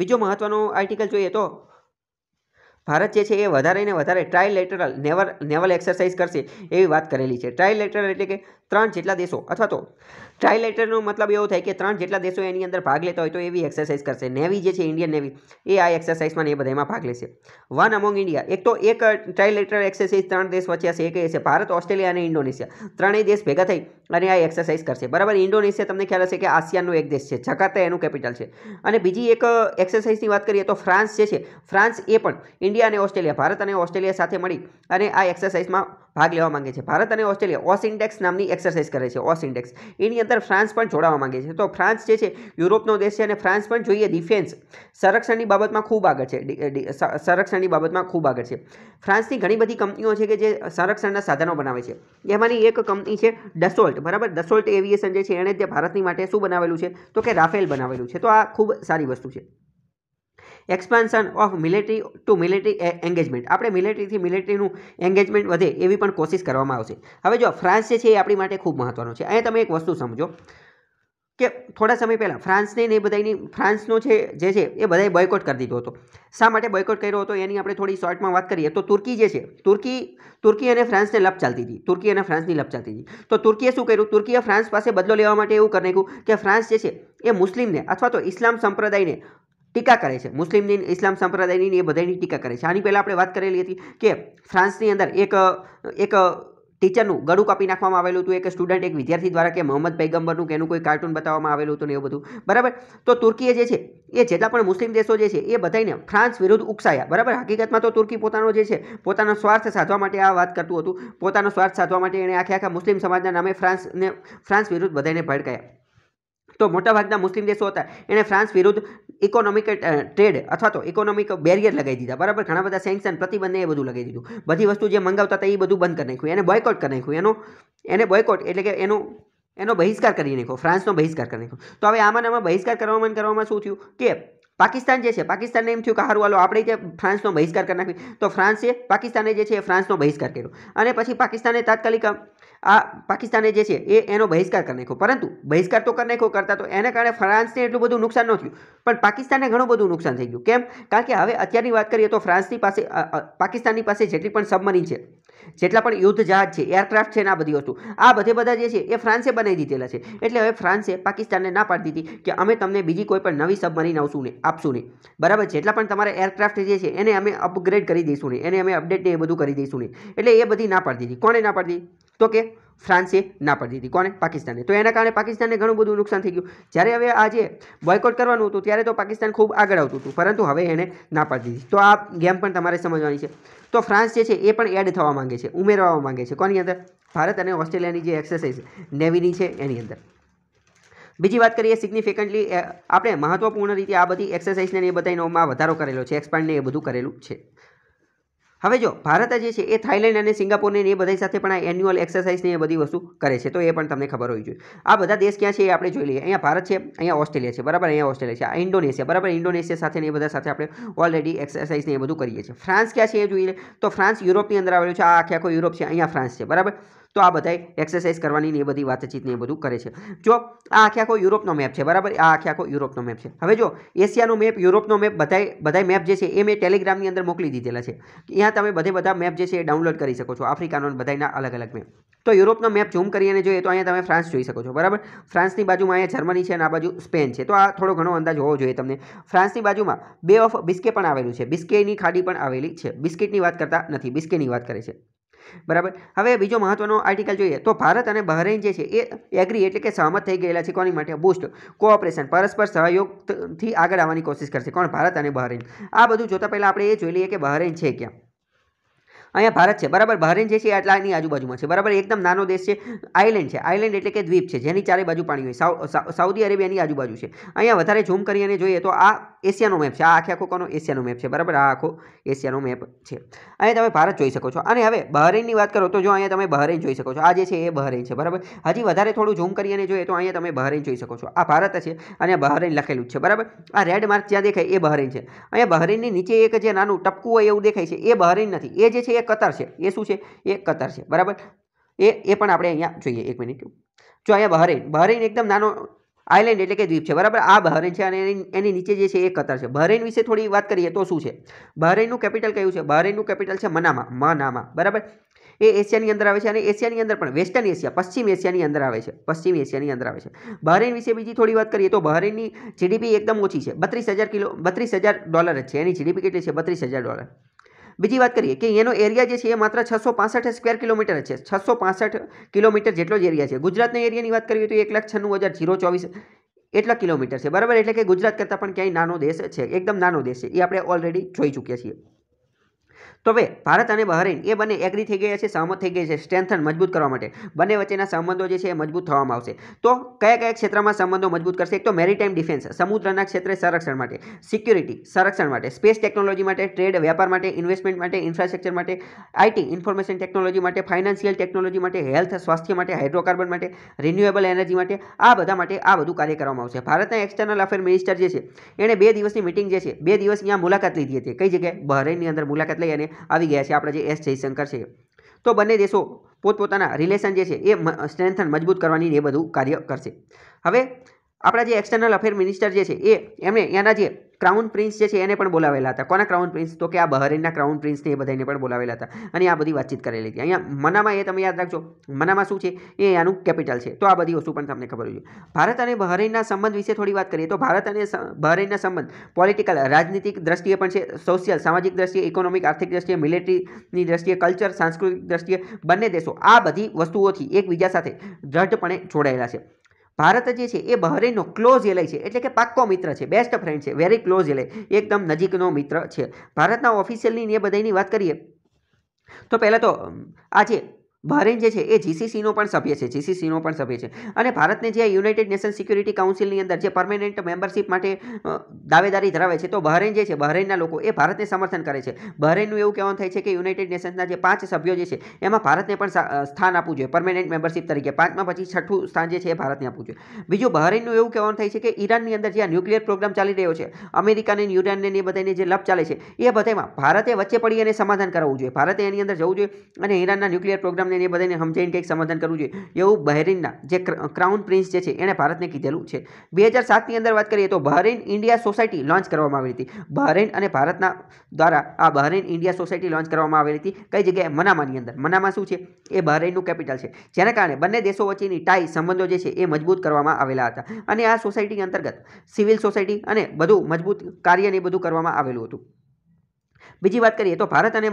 બીજો મહત્ત્વનો આર્ટિકલ જોઈએ તો ભારત જે છે એ વધારે ને વધારે ટ્રાયલેટરલ નેવર નેવલ એક્સરસાઇઝ કરશે એવી વાત કરેલી છે ટ્રાયલેટરલ એટલે કે ત્રણ જેટલા દેશો અથવા તો ટ્રાઇલેટરનો મતલબ એવો થાય કે ત્રણ જેટલા દેશો એની અંદર ભાગ લેતા હોય તો એવી એક્સરસાઇઝ કરશે નેવી જે છે ઇન્ડિયન નેવી એ આ એક્સરસાઇઝમાં એ બધામાં ભાગ લેશે વન અમોંગ ઇન્ડિયા એક તો એક ટ્રાઇલેટર એક્સરસાઇઝ ત્રણ દેશ વચ્ચે હશે એક એ છે ભારત ઓસ્ટ્રેલિયા અને ઇન્ડોનેશિયા ત્રણેય દેશ ભેગા થઈ અને આ એક્સરસાઇઝ કરશે બરાબર ઇન્ડોનેશિયા તમને ખ્યાલ હશે કે આસિયાનનો એક દેશ છે જકાર્તા એનું કેપિટલ છે અને બીજી એક એક્સરસાઇઝની વાત કરીએ તો ફ્રાન્સ જે છે ફ્રાન્સ એ પણ ઇન્ડિયા અને ઓસ્ટ્રેલિયા ભારત અને ઓસ્ટ્રેલિયા સાથે મળી અને આ એક્સરસાઇઝમાં ભાગ લેવા માંગે છે ભારત અને ઓસ્ટ્રેલિયા ઓસ ઇન્ડેક્સ નામની એક્સરસાઇઝ કરે છે ઓસ ઇન્ડેક્સ એની અંદર ફ્રાન્સ પણ જોડાવા માંગે છે તો ફ્રાન્સ જે છે યુરોપનો દેશ છે અને ફ્રાન્સ પણ જોઈએ ડિફેન્સ સંરક્ષણની બાબતમાં ખૂબ આગળ છે સંરક્ષણની બાબતમાં ખૂબ આગળ છે ફ્રાન્સની ઘણી બધી કંપનીઓ છે કે જે સંરક્ષણના સાધનો બનાવે છે એમાંની એક કંપની છે ડસોલ્ટ બરાબર ડસોલ્ટ એવિએશન જે છે એણે જે ભારતની માટે શું બનાવેલું છે તો કે રાફેલ બનાવેલું છે તો આ ખૂબ સારી વસ્તુ છે expansion of military to military engagement આપણે મિલિટરીથી મિલિટરીનું એન્ગેજમેન્ટ વધે એવી પણ કોશિશ કરવામાં આવશે હવે જો ફ્રાન્સ છે એ આપણી માટે ખૂબ મહત્ત્વનો છે અહીંયા તમે એક વસ્તુ સમજો કે થોડા સમય પહેલાં ફ્રાન્સને ને એ બધાની ફ્રાન્સનો છે જે છે એ બધાએ બોયકોટ કરી દીધો હતો શા માટે બોયકોટ કર્યો હતો એની આપણે થોડી શોર્ટમાં વાત કરીએ તો તુર્કી જે છે તુર્કી તુર્કી અને ફ્રાન્સને લપ ચાલતી હતી તુર્કી અને ફ્રાન્સની લપ ચાલતી હતી તો તુર્કીએ શું કર્યું તુર્કીએ ફ્રાન્સ પાસે બદલો લેવા માટે એવું કરી નાખ્યું કે ફ્રાન્સ જે છે એ મુસ્લિમને અથવા તો ઇસ્લામ સંપ્રદાયને ટીકા કરે છે મુસ્લિમની દિન ઇસ્લામ સંપ્રદાયની એ બધાની ટીકા કરે છે આની પહેલાં આપણે વાત કરેલી હતી કે ફ્રાન્સની અંદર એક એક ટીચરનું ગળું કાપી નાખવામાં આવેલું હતું એક સ્ટુડન્ટ એક વિદ્યાર્થી દ્વારા કે મોહમ્મદ પૈગમ્બરનું કે એનું કોઈ કાર્ટૂન બતાવવામાં આવેલું હતું ને એવું બધું બરાબર તો તુર્કીએ જે છે એ જેટલા પણ મુસ્લિમ દેશો જે છે એ બધાને ફ્રાન્સ વિરુદ્ધ ઉકસાયા બરાબર હકીકતમાં તો તુર્કી પોતાનો જે છે પોતાનો સ્વાર્થ સાધવા માટે આ વાત કરતું હતું પોતાનો સ્વાર્થ સાધવા માટે એણે આખે આખા મુસ્લિમ સમાજના નામે ફ્રાન્સને ફ્રાન્સ વિરુદ્ધ બધાને ભડકાયા તો મોટાભાગના મુસ્લિમ દેશો હતા એણે ફ્રાન્સ વિરુદ્ધ ઇકોનોમિક ટ્રેડ eh, અથવા તો ઇકોનોમિક બેરિયર લગાવી દીધા બરાબર ઘણા બધા સેન્કશન પ્રતિબંધ એ બધું લગાવી દીધું બધી વસ્તુ જે મંગાવતા હતા એ બધું બંધ કરી નાખ્યું એને બોયકોટ કરી નાખ્યું એનો એને બોયકોટ એટલે કે એનો એનો બહિષ્કાર કરી નાખ્યો ફ્રાન્સનો બહિષ્કાર કરી નાખ્યો તો હવે આમાં આમાં બહિષ્કાર કરવામાં કરવામાં શું થયું કે પાકિસ્તાન જે છે પાકિસ્તાનને એમ થયું કે હારું હાલો આપણે જે ફ્રાન્સનો બહિષ્કાર કરી નાખ્યો તો ફ્રાન્સે પાકિસ્તાને જે છે એ ફ્રાન્સનો બહિષ્કાર કર્યો અને પછી પાકિસ્તાને તાત્કાલિક આ પાકિસ્તાને જે છે એ એનો બહિષ્કાર કરી નાખ્યો પરંતુ બહિષ્કાર તો કરી નાખ્યો કરતા તો એના કારણે ફ્રાન્સને એટલું બધું નુકસાન ન થયું પણ પાકિસ્તાનને ઘણું બધું નુકસાન થઈ ગયું કેમ કારણ કે હવે અત્યારની વાત કરીએ તો ફ્રાન્સની પાસે પાકિસ્તાનની પાસે જેટલી પણ સબમરીન છે જેટલા પણ યુદ્ધ જહાજ છે એરક્રાફ્ટ છે ને આ બધી વસ્તુ આ બધે બધા જે છે એ ફ્રાન્સે બનાવી દીધેલા છે એટલે હવે ફ્રાન્સે પાકિસ્તાનને ના પાડી દીધી કે અમે તમને બીજી કોઈ પણ નવી સબમરીન આવશું ને આપશું નહીં બરાબર જેટલા પણ તમારા એરક્રાફ્ટ જે છે એને અમે અપગ્રેડ કરી દઈશું ને એને અમે અપડેટ ને એ બધું કરી દઈશું ને એટલે એ બધી ના પાડી દીધી કોણે ના પાડી તો કે ફ્રાન્સે ના પાડી દીધી કોને પાકિસ્તાને તો એના કારણે પાકિસ્તાનને ઘણું બધું નુકસાન થઈ ગયું જ્યારે હવે આજે બોયકોટ કરવાનું હતું ત્યારે તો પાકિસ્તાન ખૂબ આગળ આવતું હતું પરંતુ હવે એને ના પાડી દીધી તો આ ગેમ પણ તમારે સમજવાની છે તો ફ્રાન્સ જે છે એ પણ એડ થવા માગે છે ઉમેરવા માંગે છે કોની અંદર ભારત અને ઓસ્ટ્રેલિયાની જે એક્સરસાઇઝ નેવીની છે એની અંદર બીજી વાત કરીએ સિગ્નિફિકન્ટલી આપણે મહત્વપૂર્ણ રીતે આ બધી એક્સરસાઇઝને એ બધાનોમાં વધારો કરેલો છે એક્સપાન્ડને એ બધું કરેલું છે હવે જો ભારત જે છે એ થાઇલેન્ડ અને સિંગાપોરને એ બધા સાથે પણ આ એન્યુઅલ એક્સરસાઇઝને એ બધી વસ્તુ કરે છે તો એ પણ તમને ખબર હોવી જોઈએ આ બધા દેશ ક્યાં છે એ આપણે જોઈ લઈએ અહીંયા ભારત છે અહીંયા ઓસ્ટ્રેલિયા છે બરાબર અહીંયા ઓસ્ટ્રેલિયા છે આ ઇન્ડોનેશિયા બરાબર ઇન્ડોનેશિયા સાથે એ બધા સાથે આપણે ઓલરેડી એક્સરસાઇઝને એ બધું કરીએ છીએ ફ્રાન્સ ક્યાં છે એ જોઈએ તો ફ્રાન્સ યુરોપની અંદર આવેલું છે આ આખે આખો યુરોપ છે અહીંયા ફ્રાન્સ છે બરાબર તો આ બધાય એક્સરસાઇઝ કરવાની એ બધી વાતચીતને એ બધું કરે છે જો આ આખે આખો યુરોપનો મેપ છે બરાબર આ આખે આખો યુરોપનો મેપ છે હવે જો એશિયાનો મેપ યુરોપનો મેપ બધાય બધાય મેપ જે છે એ મેં ટેલિગ્રામની અંદર મોકલી દીધેલા છે અહીંયા તમે બધે બધા મેપ જે છે એ ડાઉનલોડ કરી શકો છો આફ્રિકાનો બધાના અલગ અલગ મેપ તો યુરોપનો મેપ ઝૂમ કરીને જોઈએ તો અહીંયા તમે ફ્રાન્સ જોઈ શકો છો બરાબર ફ્રાન્સની બાજુમાં અહીંયા જર્મની છે અને આ બાજુ સ્પેન છે તો આ થોડો ઘણો અંદાજ હોવો જોઈએ તમને ફ્રાન્સની બાજુમાં બે ઓફ બિસ્કે પણ આવેલું છે બિસ્કેની ખાડી પણ આવેલી છે બિસ્કિટની વાત કરતા નથી બિસ્કેની વાત કરે છે બરાબર હવે બીજો મહત્વનો આર્ટિકલ જોઈએ તો ભારત અને બહરેન જે છે એ એગ્રી એટલે કે સહમત થઈ ગયેલા છે કોની માટે બુસ્ટ કોઓપરેશન પરસ્પર સહયોગથી આગળ આવવાની કોશિશ કરશે કોણ ભારત અને બહરેન આ બધું જોતા પહેલાં આપણે એ જોઈ લઈએ કે બહરેન છે ક્યાં અહીંયા ભારત છે બરાબર બહરેન જે છે એટલા એની આજુબાજુમાં છે બરાબર એકદમ નાનો દેશ છે આઇલેન્ડ છે આઇલેન્ડ એટલે કે દ્વીપ છે જેની ચારે બાજુ પાણી હોય સાઉદી અરેબિયાની આજુબાજુ છે અહીંયા વધારે ઝૂમ કરીને જોઈએ તો આ એશિયાનો મેપ છે આ આખે આખો કોનો એશિયાનો મેપ છે બરાબર આ આખો એશિયાનો મેપ છે અહીંયા તમે ભારત જોઈ શકો છો અને હવે બહરેનની વાત કરો તો જો અહીંયા તમે બહરેન જોઈ શકો છો આ જે છે એ બહરેન છે બરાબર હજી વધારે થોડું ઝૂમ કરી અને જોઈએ તો અહીંયા તમે બહરેન જોઈ શકો છો આ ભારત છે અને બહરેન લખેલું છે બરાબર આ રેડ માર્ક જ્યાં દેખાય એ બહરેન છે અહીંયા બહરેનની નીચે એક જે નાનું ટપકું હોય એવું દેખાય છે એ બહરેન નથી એ જે છે એ એ કતાર છે એ શું છે એ કતાર છે બરાબર એ એ પણ આપણે અહીંયા જોઈએ એક મિનિટ જો અહીંયા બહરેન બહરેન એકદમ નાનો આઇલેન્ડ એટલે કે દ્વીપ છે બરાબર આ બહરેન છે અને એની નીચે જે છે એ કતાર છે બહરેન વિશે થોડી વાત કરીએ તો શું છે બહરેનનું કેપિટલ કયું છે બહરેનનું કેપિટલ છે મનામા મનામા બરાબર એ એશિયાની અંદર આવે છે અને એશિયાની અંદર પણ વેસ્ટર્ન એશિયા પશ્ચિમ એશિયાની અંદર આવે છે પશ્ચિમ એશિયાની અંદર આવે છે બહરેન વિશે બીજી થોડી વાત કરીએ તો બહરેનની જીડીપી એકદમ ઓછી છે બત્રીસ હજાર કિલો બત્રીસ હજાર ડોલર જ છે એની જીડીપી કેટલી છે બત્રીસ હજાર ડોલર બીજી વાત કરીએ કે એનો એરિયા જે છે એ માત્ર છસો પાસઠ સ્ક્વેર કિલોમીટર છે છસો પાસઠ કિલોમીટર જેટલો જ એરિયા છે ગુજરાતના એરિયાની વાત કરીએ તો એક લાખ છન્નું હજાર જીરો ચોવીસ એટલા કિલોમીટર છે બરાબર એટલે કે ગુજરાત કરતાં પણ ક્યાંય નાનો દેશ છે એકદમ નાનો દેશ છે એ આપણે ઓલરેડી જોઈ ચૂક્યા છીએ તો હવે ભારત અને બહરેન એ બંને એગ્રી થઈ ગયા છે સહમત થઈ ગઈ છે સ્ટ્રેન્થન મજબૂત કરવા માટે બંને વચ્ચેના સંબંધો જે છે એ મજબૂત થવામાં આવશે તો કયા કયા ક્ષેત્રમાં સંબંધો મજબૂત કરશે એક તો મેરીટાઈમ ડિફેન્સ સમુદ્રના ક્ષેત્રે સંરક્ષણ માટે સિક્યુરિટી સંરક્ષણ માટે સ્પેસ ટેકનોલોજી માટે ટ્રેડ વ્યાપાર માટે ઇન્વેસ્ટમેન્ટ માટે ઇન્ફ્રાસ્ટ્રક્ચર માટે આઈટી ઇન્ફોર્મેશન ટેકનોલોજી માટે ફાઇનાન્શિયલ ટેકનોલોજી માટે હેલ્થ સ્વાસ્થ્ય માટે હાઇડ્રોકાર્બન માટે રિન્યુએબલ એનર્જી માટે આ બધા માટે આ બધું કાર્ય કરવામાં આવશે ભારતના એક્સટર્નલ અફેર મિનિસ્ટર જે છે એણે બે દિવસની મિટિંગ જે છે બે દિવસ અહીંયા મુલાકાત લીધી હતી કઈ જગ્યાએ બહરેનની અંદર મુલાકાત લઈ અને આવી ગયા છે આપણા જે એસ જયશંકર છે તો બંને દેશો પોતપોતાના રિલેશન જે છે એ સ્ટ્રેન્થન મજબૂત કરવાની એ બધું કાર્ય કરશે હવે આપણા જે એક્સટર્નલ અફેર મિનિસ્ટર જે છે એ એમણે એના જે ક્રાઉન પ્રિન્સ જે છે એને પણ બોલાવેલા હતા કોના ક્રાઉન પ્રિન્સ તો કે આ બહરીનના ક્રાઉન પ્રિન્સને એ બધાને પણ બોલાવેલા હતા અને આ બધી વાતચીત કરેલી હતી અહીંયા મનામાં એ તમે યાદ રાખજો મનામાં શું છે એ એનું કેપિટલ છે તો આ બધી વસ્તુ પણ તમને ખબર હોય ભારત અને બહરીનના સંબંધ વિશે થોડી વાત કરીએ તો ભારત અને બહરીનના સંબંધ પોલિટિકલ રાજનીતિક દ્રષ્ટિએ પણ છે સોશિયલ સામાજિક દ્રષ્ટિએ ઇકોનોમિક આર્થિક દ્રષ્ટિએ મિલિટરીની દ્રષ્ટિએ કલ્ચર સાંસ્કૃતિક દ્રષ્ટિએ બંને દેશો આ બધી વસ્તુઓથી એકબીજા સાથે દ્રઢપણે જોડાયેલા છે ભારત જે છે એ બહરેનનો ક્લોઝ એલાય છે એટલે કે પાક્કો મિત્ર છે બેસ્ટ ફ્રેન્ડ છે વેરી ક્લોઝ એલે એકદમ નજીકનો મિત્ર છે ભારતના ઓફિશિયલની એ બધાની વાત કરીએ તો પહેલાં તો આજે બહરેન જે છે એ જીસીસીનો પણ સભ્ય છે જીસીસીનો પણ સભ્ય છે અને ભારતને જે યુનાઇટેડ નેશન સિક્યુરિટી કાઉન્સિલની અંદર જે પરમેનન્ટ મેમ્બરશિપ માટે દાવેદારી ધરાવે છે તો બહરેન જે છે બહરેનના લોકો એ ભારતને સમર્થન કરે છે બહરેનનું એવું કહેવાનું થાય છે કે યુનાઇટેડ નેશન્સના જે પાંચ સભ્યો જે છે એમાં ભારતને પણ સ્થાન આપવું જોઈએ પરમેનન્ટ મેમ્બરશિપ તરીકે પાંચમાં પછી છઠ્ઠું સ્થાન જે છે એ ભારતને આપવું જોઈએ બીજું બહરેનનું એવું કહેવાનું થાય છે કે ઈરાનની અંદર જે આ ન્યુક્લિયર પ્રોગ્રામ ચાલી રહ્યો છે અમેરિકાને યુરાનને એ બધાને જે લપ ચાલે છે એ બધામાં ભારતે વચ્ચે પડી અને સમાધાન કરવું જોઈએ ભારતે એની અંદર જવું જોઈએ અને ઈરાનના ન્યુક્લિયર પ્રોગ્રામ ઇસ્લામને એ બધાને સમજાવીને કંઈક સમાધાન કરવું જોઈએ એવું બહેરીનના જે ક્રાઉન પ્રિન્સ જે છે એણે ભારતને કીધેલું છે બે હજાર સાતની અંદર વાત કરીએ તો બહરેન ઇન્ડિયા સોસાયટી લોન્ચ કરવામાં આવી હતી બહરેન અને ભારતના દ્વારા આ બહરેન ઇન્ડિયા સોસાયટી લોન્ચ કરવામાં આવેલી હતી કઈ જગ્યાએ મનામાની અંદર મનામાં શું છે એ બહરેનનું કેપિટલ છે જેના કારણે બંને દેશો વચ્ચેની ટાઈ સંબંધો જે છે એ મજબૂત કરવામાં આવેલા હતા અને આ સોસાયટી અંતર્ગત સિવિલ સોસાયટી અને બધું મજબૂત કાર્યને બધું કરવામાં આવેલું હતું બીજી વાત કરીએ તો ભારત અને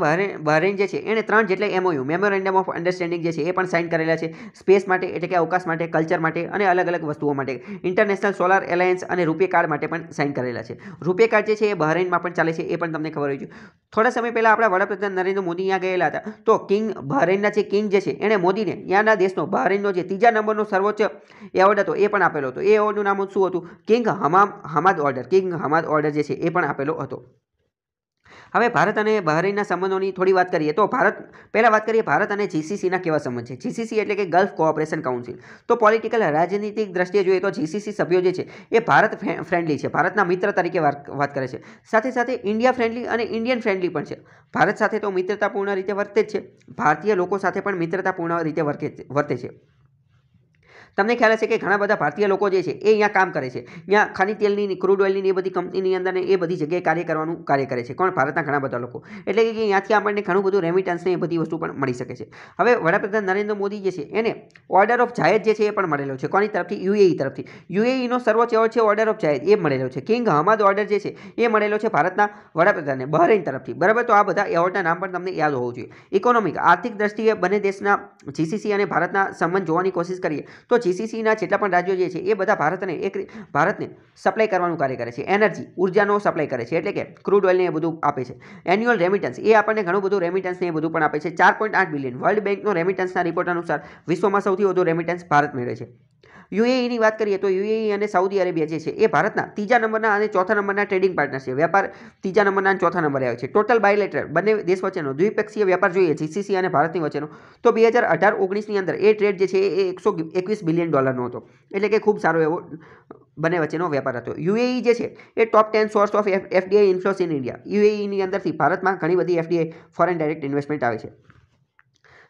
બહરેન જે છે એણે ત્રણ જેટલા એમઓયુ મેમોરેન્ડમ ઓફ અન્ડરસ્ટેન્ડિંગ જે છે એ પણ સાઇન કરેલા છે સ્પેસ માટે એટલે કે અવકાશ માટે કલ્ચર માટે અને અલગ અલગ વસ્તુઓ માટે ઇન્ટરનેશનલ સોલાર એલાયન્સ અને રૂપે કાર્ડ માટે પણ સાઇન કરેલા છે રૂપે કાર્ડ જે છે એ બહરેનમાં પણ ચાલે છે એ પણ તમને ખબર હોય છે થોડા સમય પહેલાં આપણા વડાપ્રધાન નરેન્દ્ર મોદી અહીંયા ગયેલા હતા તો કિંગ બહરેનના જે કિંગ જે છે એણે મોદીને ત્યાંના દેશનો બહરેનનો જે ત્રીજા નંબરનો સર્વોચ્ચ એવોર્ડ હતો એ પણ આપેલો હતો એ એવોર્ડનું નામ શું હતું king Hamam Hamad order king Hamad order જે છે એ પણ આપેલો હતો હવે ભારત અને બહરીનના સંબંધોની થોડી વાત કરીએ તો ભારત પહેલાં વાત કરીએ ભારત અને જીસીસીના કેવા સંબંધ છે જીસીસી એટલે કે ગલ્ફ કોઓપરેશન કાઉન્સિલ તો પોલિટિકલ રાજનીતિક દ્રષ્ટિએ જોઈએ તો જીસીસી સભ્યો જે છે એ ભારત ફ્રેન્ડલી છે ભારતના મિત્ર તરીકે વાત કરે છે સાથે સાથે ઇન્ડિયા ફ્રેન્ડલી અને ઇન્ડિયન ફ્રેન્ડલી પણ છે ભારત સાથે તો મિત્રતાપૂર્ણ રીતે વર્તે જ છે ભારતીય લોકો સાથે પણ મિત્રતાપૂર્ણ રીતે વર્તે છે તમને ખ્યાલ હશે કે ઘણા બધા ભારતીય લોકો જે છે એ અહીંયા કામ કરે છે અહીંયા ખાલી તેલની ક્રૂડ ઓઇલની એ બધી કંપનીની અંદર એ બધી જગ્યાએ કાર્ય કરવાનું કાર્ય કરે છે કોણ ભારતના ઘણા બધા લોકો એટલે કે અહીંયાથી આપણને ઘણું બધું રેમિટન્સ ને એ બધી વસ્તુ પણ મળી શકે છે હવે વડાપ્રધાન નરેન્દ્ર મોદી જે છે એને ઓર્ડર ઓફ જાહેદ જે છે એ પણ મળેલો છે કોની તરફથી યુએઈ તરફથી યુએઈનો સર્વોચ્ચ એવોર્ડ છે ઓર્ડર ઓફ જાહેદ એ મળેલો છે કિંગ હમાદ ઓર્ડર જે છે એ મળેલો છે ભારતના વડાપ્રધાનને બહરેન તરફથી બરાબર તો આ બધા એવોર્ડના નામ પણ તમને યાદ હોવું જોઈએ ઇકોનોમિક આર્થિક દ્રષ્ટિએ બંને દેશના જીસીસી અને ભારતના સંબંધ જોવાની કોશિશ કરીએ તો જીસીસીના જેટલા પણ રાજ્યો જે છે એ બધા ભારતને એક ભારતને સપ્લાય કરવાનું કાર્ય કરે છે એનર્જી ઉર્જાનો સપ્લાય કરે છે એટલે કે ક્રૂડ ઓઇલને એ બધું આપે છે એન્યુઅલ રેમિટન્સ એ આપણને ઘણું બધું રેમિટન્સને એ બધું પણ આપે છે ચાર પોઈન્ટ આઠ બિલિયન વર્લ્ડ બેંકનો રેમિટન્સના રિપોર્ટ અનુસાર વિશ્વમાં સૌથી વધુ રેમિટન્સ ભારત મેળવે છે યુએઈની વાત કરીએ તો યુએઈ અને સાઉદી અરેબિયા જે છે એ ભારતના ત્રીજા નંબરના અને ચોથા નંબરના ટ્રેડિંગ પાર્ટનર છે વેપાર ત્રીજા નંબરના અને ચોથા નંબરે આવે છે ટોટલ બાયલેટરલ બંને દેશ વચ્ચેનો દ્વિપક્ષીય વેપાર જોઈએ જીસીસી અને ભારતની વચ્ચેનો તો બે હજાર અઢાર ઓગણીસની અંદર એ ટ્રેડ જે છે એ એકસો એકવીસ બિલિયન ડોલરનો હતો એટલે કે ખૂબ સારો એવો બંને વચ્ચેનો વેપાર હતો યુએઈ જે છે એ top ten source of FDI inflows in India યુએઈની અંદરથી ભારતમાં ઘણી બધી એફડીઆઈ ફોરેન ડાયરેક્ટ ઇન્વેસ્ટમેન્ટ આવે છે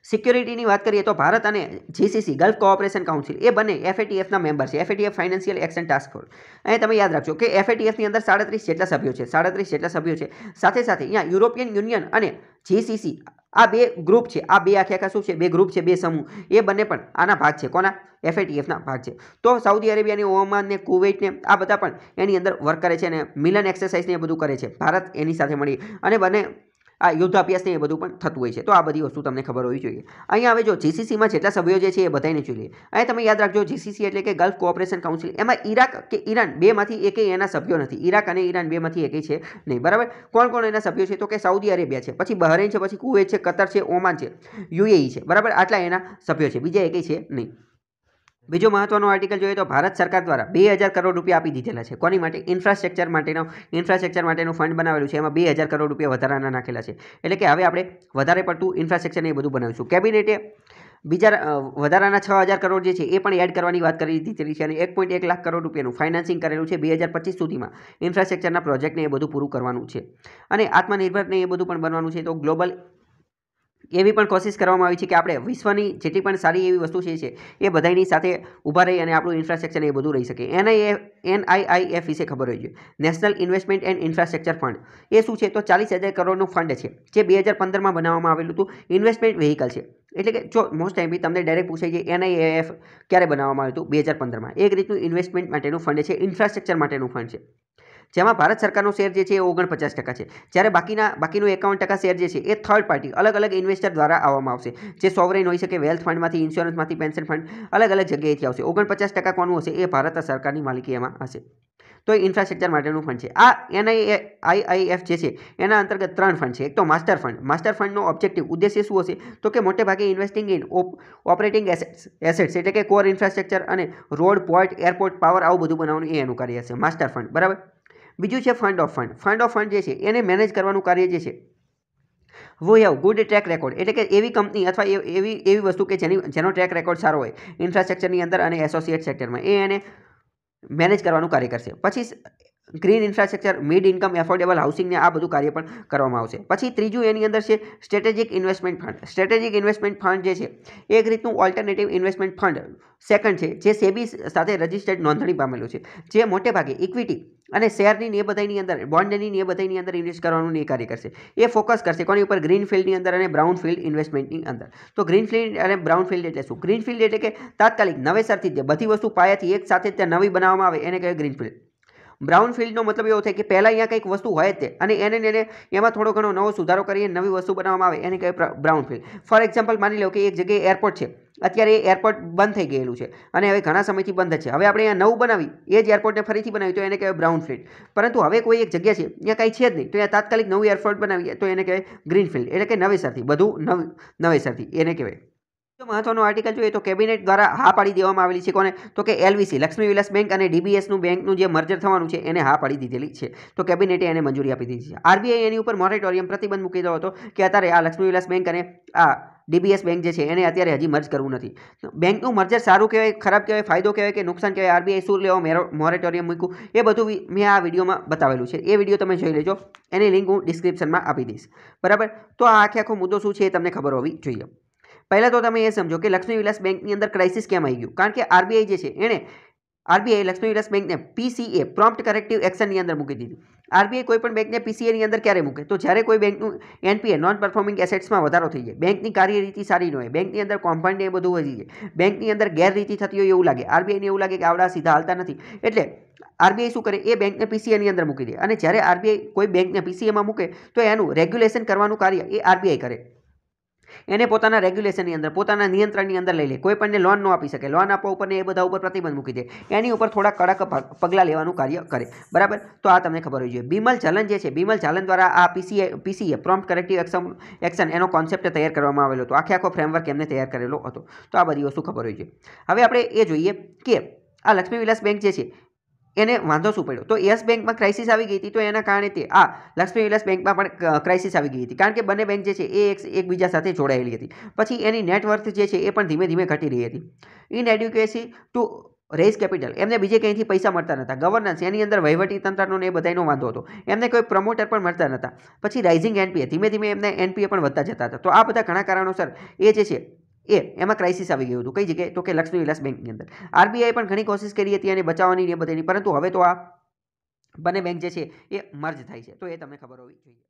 સિક્યોરિટીની વાત કરીએ તો ભારત અને જીસીસી ગલ્ફ કોઓપરેશન કાઉન્સિલ એ બંને એફએટીએફના મેમ્બર છે FATF Financial Action Task Force અહીં તમે યાદ રાખજો કે એફએટીએફની અંદર સાડત્રીસ જેટલા સભ્યો છે સાડત્રીસ જેટલા સભ્યો છે સાથે સાથે અહીંયા યુરોપિયન યુનિયન અને જીસીસી આ બે ગ્રુપ છે આ બે આખે આખા શું છે બે ગ્રુપ છે બે સમૂહ એ બંને પણ આના ભાગ છે કોના એફએટીએફના ભાગ છે તો સાઉદી અરેબિયાની ઓમાનને કુવૈતને આ બધા પણ એની અંદર વર્ક કરે છે અને મિલન એક્સરસાઇઝને એ બધું કરે છે ભારત એની સાથે મળી અને બંને આ યુદ્ધાભ્યાસ ને એ બધું પણ થતું હોય છે તો આ બધી વસ્તુ તમને ખબર હોવી જોઈએ અહીંયા હવે જો જીસીસીમાં જેટલા સભ્યો જે છે એ બધાને જોઈએ અહીંયા તમે યાદ રાખજો જીસીસી એટલે કે ગલ્ફ કોઓપરેશન કાઉન્સિલ એમાં ઈરાક કે ઈરાન બેમાંથી એકે એના સભ્યો નથી ઈરાક અને ઈરાન બેમાંથી એકે છે નહીં બરાબર કોણ કોણ એના સભ્યો છે તો કે સાઉદી અરેબિયા છે પછી બહરેન છે પછી કુવેત છે કતર છે ઓમાન છે યુએઈ e છે બરાબર આટલા એના સભ્યો છે બીજા એકે છે નહીં બીજો મહત્વનો આર્ટિકલ જોઈએ તો ભારત સરકાર દ્વારા બે હજાર કરોડ રૂપિયા આપી દીધેલા છે કોની માટે ઇન્ફ્રાસ્ટ્રક્ચર માટેનો ઇન્ફ્રાસ્ટ્રક્ચર માટેનું ફંડ બનાવેલું છે એમાં બે હજાર કરોડ રૂપિયા વધારાના નાખેલા છે એટલે કે હવે આપણે વધારે પડતું ઇન્ફ્રાસ્ટ્રક્ચર એ બધું બનાવીશું કેબિનેટે બીજા વધારાના છ હજાર કરોડ જે છે એ પણ એડ કરવાની વાત કરી દીધેલી છે અને એક પોઈન્ટ એક લાખ કરોડ રૂપિયાનું ફાઇનાન્સિંગ કરેલું છે બે હજાર પચીસ સુધીમાં ઇન્ફ્રાસ્ટ્રક્ચરના પ્રોજેક્ટને એ બધું પૂરું કરવાનું છે અને આત્મનિર્ભરને એ બધું પણ બનવાનું છે તો ગ્લોબલ એવી પણ કોશિશ કરવામાં આવી છે કે આપણે વિશ્વની જેટલી પણ સારી એવી વસ્તુ છે એ બધાની સાથે ઊભા રહી અને આપણું ઇન્ફ્રાસ્ટ્રક્ચર એ બધું રહી શકે એનઆઈએ એનઆઈઆઈએફ વિશે ખબર હોય છે national investment and infrastructure fund એ શું છે તો ચાલીસ હજાર કરોડનું ફંડ છે જે બે હજાર પંદરમાં બનાવવામાં આવેલું હતું ઇન્વેસ્ટમેન્ટ વ્હીકલ છે એટલે કે જો મોસ્ટ ટાઈમ બી તમને ડાયરેક્ટ પૂછાય છે એનઆઈએફ ક્યારે બનાવવામાં આવ્યું હતું બે હજાર પંદરમાં એક રીતનું ઇન્વેસ્ટમેન્ટ માટેનું ફંડ છે ઇન્ફ્રાસ્ટ્રક્ચર માટેનું ફંડ છે જેમાં ભારત સરકારનો શેર જે છે એ ઓગણપચાસ ટકા છે જ્યારે બાકીના બાકીનું એકાવન ટકા શેર જે છે એ થર્ડ પાર્ટી અલગ અલગ ઇન્વેસ્ટર દ્વારા આવવામાં આવશે જે સોવરેન હોઈ શકે વેલ્થ ફંડમાંથી ઇન્સ્યોરન્સમાંથી પેન્શન ફંડ અલગ અલગ જગ્યાએથી આવશે ઓગણપચાસ ટકા કોનું હશે એ ભારત સરકારની માલિકી એમાં હશે તો એ ઇન્ફ્રાસ્ટ્રક્ચર માટેનું ફંડ છે આ એનઆઈ આઈઆઈએફ જે છે એના અંતર્ગત ત્રણ ફંડ છે એક તો માસ્ટર ફંડ માસ્ટર ફંડનો ઓબ્જેક્ટિવ ઉદ્દેશ્ય શું હશે તો કે મોટે ભાગે investing in operating assets assets એટલે કે કોર ઇન્ફ્રાસ્ટ્રક્ચર અને રોડ પોર્ટ એરપોર્ટ પાવર આવું બધું બનાવવાનું એ એનું કાર્ય હશે માસ્ટર ફંડ બરાબર બીજું છે fund of fund fund of fund જે છે એને મેનેજ કરવાનું કાર્ય જે છે વો હેવ ગુડ ટ્રેક રેકોર્ડ એટલે કે એવી કંપની અથવા એવી એવી વસ્તુ કે જેની જેનો ટ્રેક રેકોર્ડ સારો હોય ઇન્ફ્રાસ્ટ્રક્ચરની અંદર અને એસોસિએટ સેક્ટરમાં એ એને મેનેજ કરવાનું કાર્ય કરશે પછી green infrastructure mid income affordable હાઉસિંગને આ બધું કાર્ય પણ કરવામાં આવશે પછી ત્રીજું એની અંદર છે strategic investment fund strategic investment fund જે છે એક રીતનું ઓલ્ટરનેટિવ ઇન્વેસ્ટમેન્ટ ફંડ સેકન્ડ છે જે સેબી સાથે રજિસ્ટર્ડ નોંધણી પામેલું છે જે મોટેભાગે ઇક્વિટી અને શેરની ને બધાની અંદર બોન્ડની ને બધાની અંદર ઇન્વેસ્ટ કરવાનું એ કાર્ય કરશે એ ફોકસ કરશે કોની ઉપર ગ્રીન ફિલ્ડની અંદર અને બ્રાઉન ફિલ્ડ ઇન્વેસ્ટમેન્ટની અંદર તો ગ્રીન ફિલ્ડ અને બ્રાઉન ફિલ્ડ એટલે શું ગ્રીન ફિલ્ડ એટલે કે તાત્કાલિક નવેસરથી જે બધી વસ્તુ પાયાથી એક સાથે ત્યાં નવી બનાવવામાં આવે એને કહે ગ્રીન ફિલ્ડ બ્રાઉન ફિલ્ડનો મતલબ એવો થાય કે પહેલાં અહીંયા કંઈક વસ્તુ હોય તે અને એને એને એમાં થોડો ઘણો નવો સુધારો કરીને નવી વસ્તુ બનાવવામાં આવે એને કહેવાય બ્રાઉન ફિલ્ડ ફોર એક્ઝામ્પલ માની લો કે એક જગ્યાએ એરપોર્ટ છે અત્યારે એ એરપોર્ટ બંધ થઈ ગયેલું છે અને હવે ઘણા સમયથી બંધ છે હવે આપણે અહીંયા નવું બનાવી એ જ એરપોર્ટને ફરીથી બનાવી તો એને કહેવાય બ્રાઉન ફિલ્ડ પરંતુ હવે કોઈ એક જગ્યા છે ત્યાં કંઈ છે જ નહીં તો ત્યાં તાત્કાલિક નવું એરપોર્ટ બનાવીએ તો એને કહેવાય ગ્રીન ફિલ્ડ એટલે કે નવેસરથી બધું નવ નવેસરથી એને કહેવાય મહત્વનો આર્ટિકલ જોઈએ તો કેબિનેટ દ્વારા હા પાડી દેવામાં આવેલી છે કોને તો કે એલવીસી લક્ષ્મી વિલાસ બેંક અને ડીબીએસનું બેંકનું જે મર્જર થવાનું છે એને હા પાડી દીધેલી છે તો કેબિનેટે એને મંજૂરી આપી દીધી છે આરબીઆઈ એની ઉપર મોરેટોરિયમ પ્રતિબંધ મૂકી દીધો હતો કે અત્યારે આ લક્ષ્મી વિલાસ બેંક અને આ ડીબીએસ બેંક જે છે એને અત્યારે હજી મર્જ કરવું નથી બેંકનું મર્જર સારું કહેવાય ખરાબ કહેવાય ફાયદો કહેવાય કે નુકસાન કહેવાય આરબીઆઈ શું લેવા મોરેટોરિયમ મૂક્યું એ બધું મેં આ વિડીયોમાં બતાવેલું છે એ વિડીયો તમે જોઈ લેજો એની લિંક હું ડિસ્ક્રિપ્શનમાં આપી દઈશ બરાબર તો આ આખે આખો મુદ્દો શું છે એ તમને ખબર હોવી જોઈએ પહેલાં તો તમે એ સમજો કે લક્ષ્મી વિલાસ બેંકની અંદર ક્રાઇસિસ કેમ આવી ગયું કારણ કે આરબીઆઈ જે છે એણે આરબીઆઈ લક્ષ્મી વિલાસ બેંકને પીસીએ પ્રોમ્પ્ટ કરેક્ટિવ એક્શનની અંદર મૂકી દીધી આરબીઆઈ કોઈ પણ બેંકને પીસીએની અંદર ક્યારે મૂકે તો જ્યારે કોઈ બેંકનું એનપીએ નોન પરફોર્મિંગ એસેટ્સમાં વધારો થઈ જાય બેંકની કાર્યરીતિ સારી ન હોય બેંકની અંદર કોમ્પાઉન્ડ એ બધું વધી જાય બેંકની અંદર ગેરરીતિ થતી હોય એવું લાગે આરબીઆઈને એવું લાગે કે આવડા સીધા હાલતા નથી એટલે આરબીઆઈ શું કરે એ બેંકને પીસીએની અંદર મૂકી દે અને જ્યારે આરબીઆઈ કોઈ બેંકને પીસીએમાં મૂકે તો એનું રેગ્યુલેશન કરવાનું કાર્ય એ આરબીઆઈ કરે એને પોતાના રેગ્યુલેશનની અંદર પોતાના નિયંત્રણની અંદર લઈ લે કોઈ પણને લોન ન આપી શકે લોન આપવા ઉપર ને એ બધા ઉપર પ્રતિબંધ મૂકી દે એની ઉપર થોડા કડક પગલાં લેવાનું કાર્ય કરે બરાબર તો આ તમને ખબર હોવી જોઈએ બીમલ ચલન જે છે બીમલ ચલન દ્વારા આ PCA PCA prompt corrective action action એનો કોન્સેપ્ટ તૈયાર કરવામાં આવેલો હતો આખે આખો ફ્રેમવર્ક એમને તૈયાર કરેલો હતો તો આ બધી વસ્તુ ખબર હોવી જોઈએ હવે આપણે એ જોઈએ કે આ લક્ષ્મી વિલાસ બેંક જે છે એને વાંધો શું પડ્યો તો યસ બેંકમાં ક્રાઇસિસ આવી ગઈ હતી તો એના કારણે તે આ લક્ષ્મી વિલાસ બેંકમાં પણ ક્રાઇસિસ આવી ગઈ હતી કારણ કે બંને બેંક જે છે એ એકબીજા સાથે જોડાયેલી હતી પછી એની નેટવર્થ જે છે એ પણ ધીમે ધીમે ઘટી રહી હતી inadequacy to raise capital એમને બીજે ક્યાંયથી પૈસા મળતા નહોતા ગવર્નન્સ એની અંદર વહીવટી તંત્રનો ને એ બધાનો વાંધો હતો એમને કોઈ પ્રમોટર પણ મળતા નહોતા પછી રાઇઝિંગ એનપીએ ધીમે ધીમે એમને એનપીએ પણ વધતા જતા હતા તો આ બધા ઘણા કારણોસર એ જે છે એ એમાં ક્રાઇસિસ આવી ગયું હતું કઈ જગ્યાએ તો કે લક્ષ્મી વિલાસ બેંકની અંદર આરબીઆઈ પણ ઘણી કોશિશ કરી હતી અને બચાવવાની ને બધાની પરંતુ હવે તો આ બંને બેંક જે છે એ મર્જ થાય છે તો એ તમને ખબર હોવી જોઈએ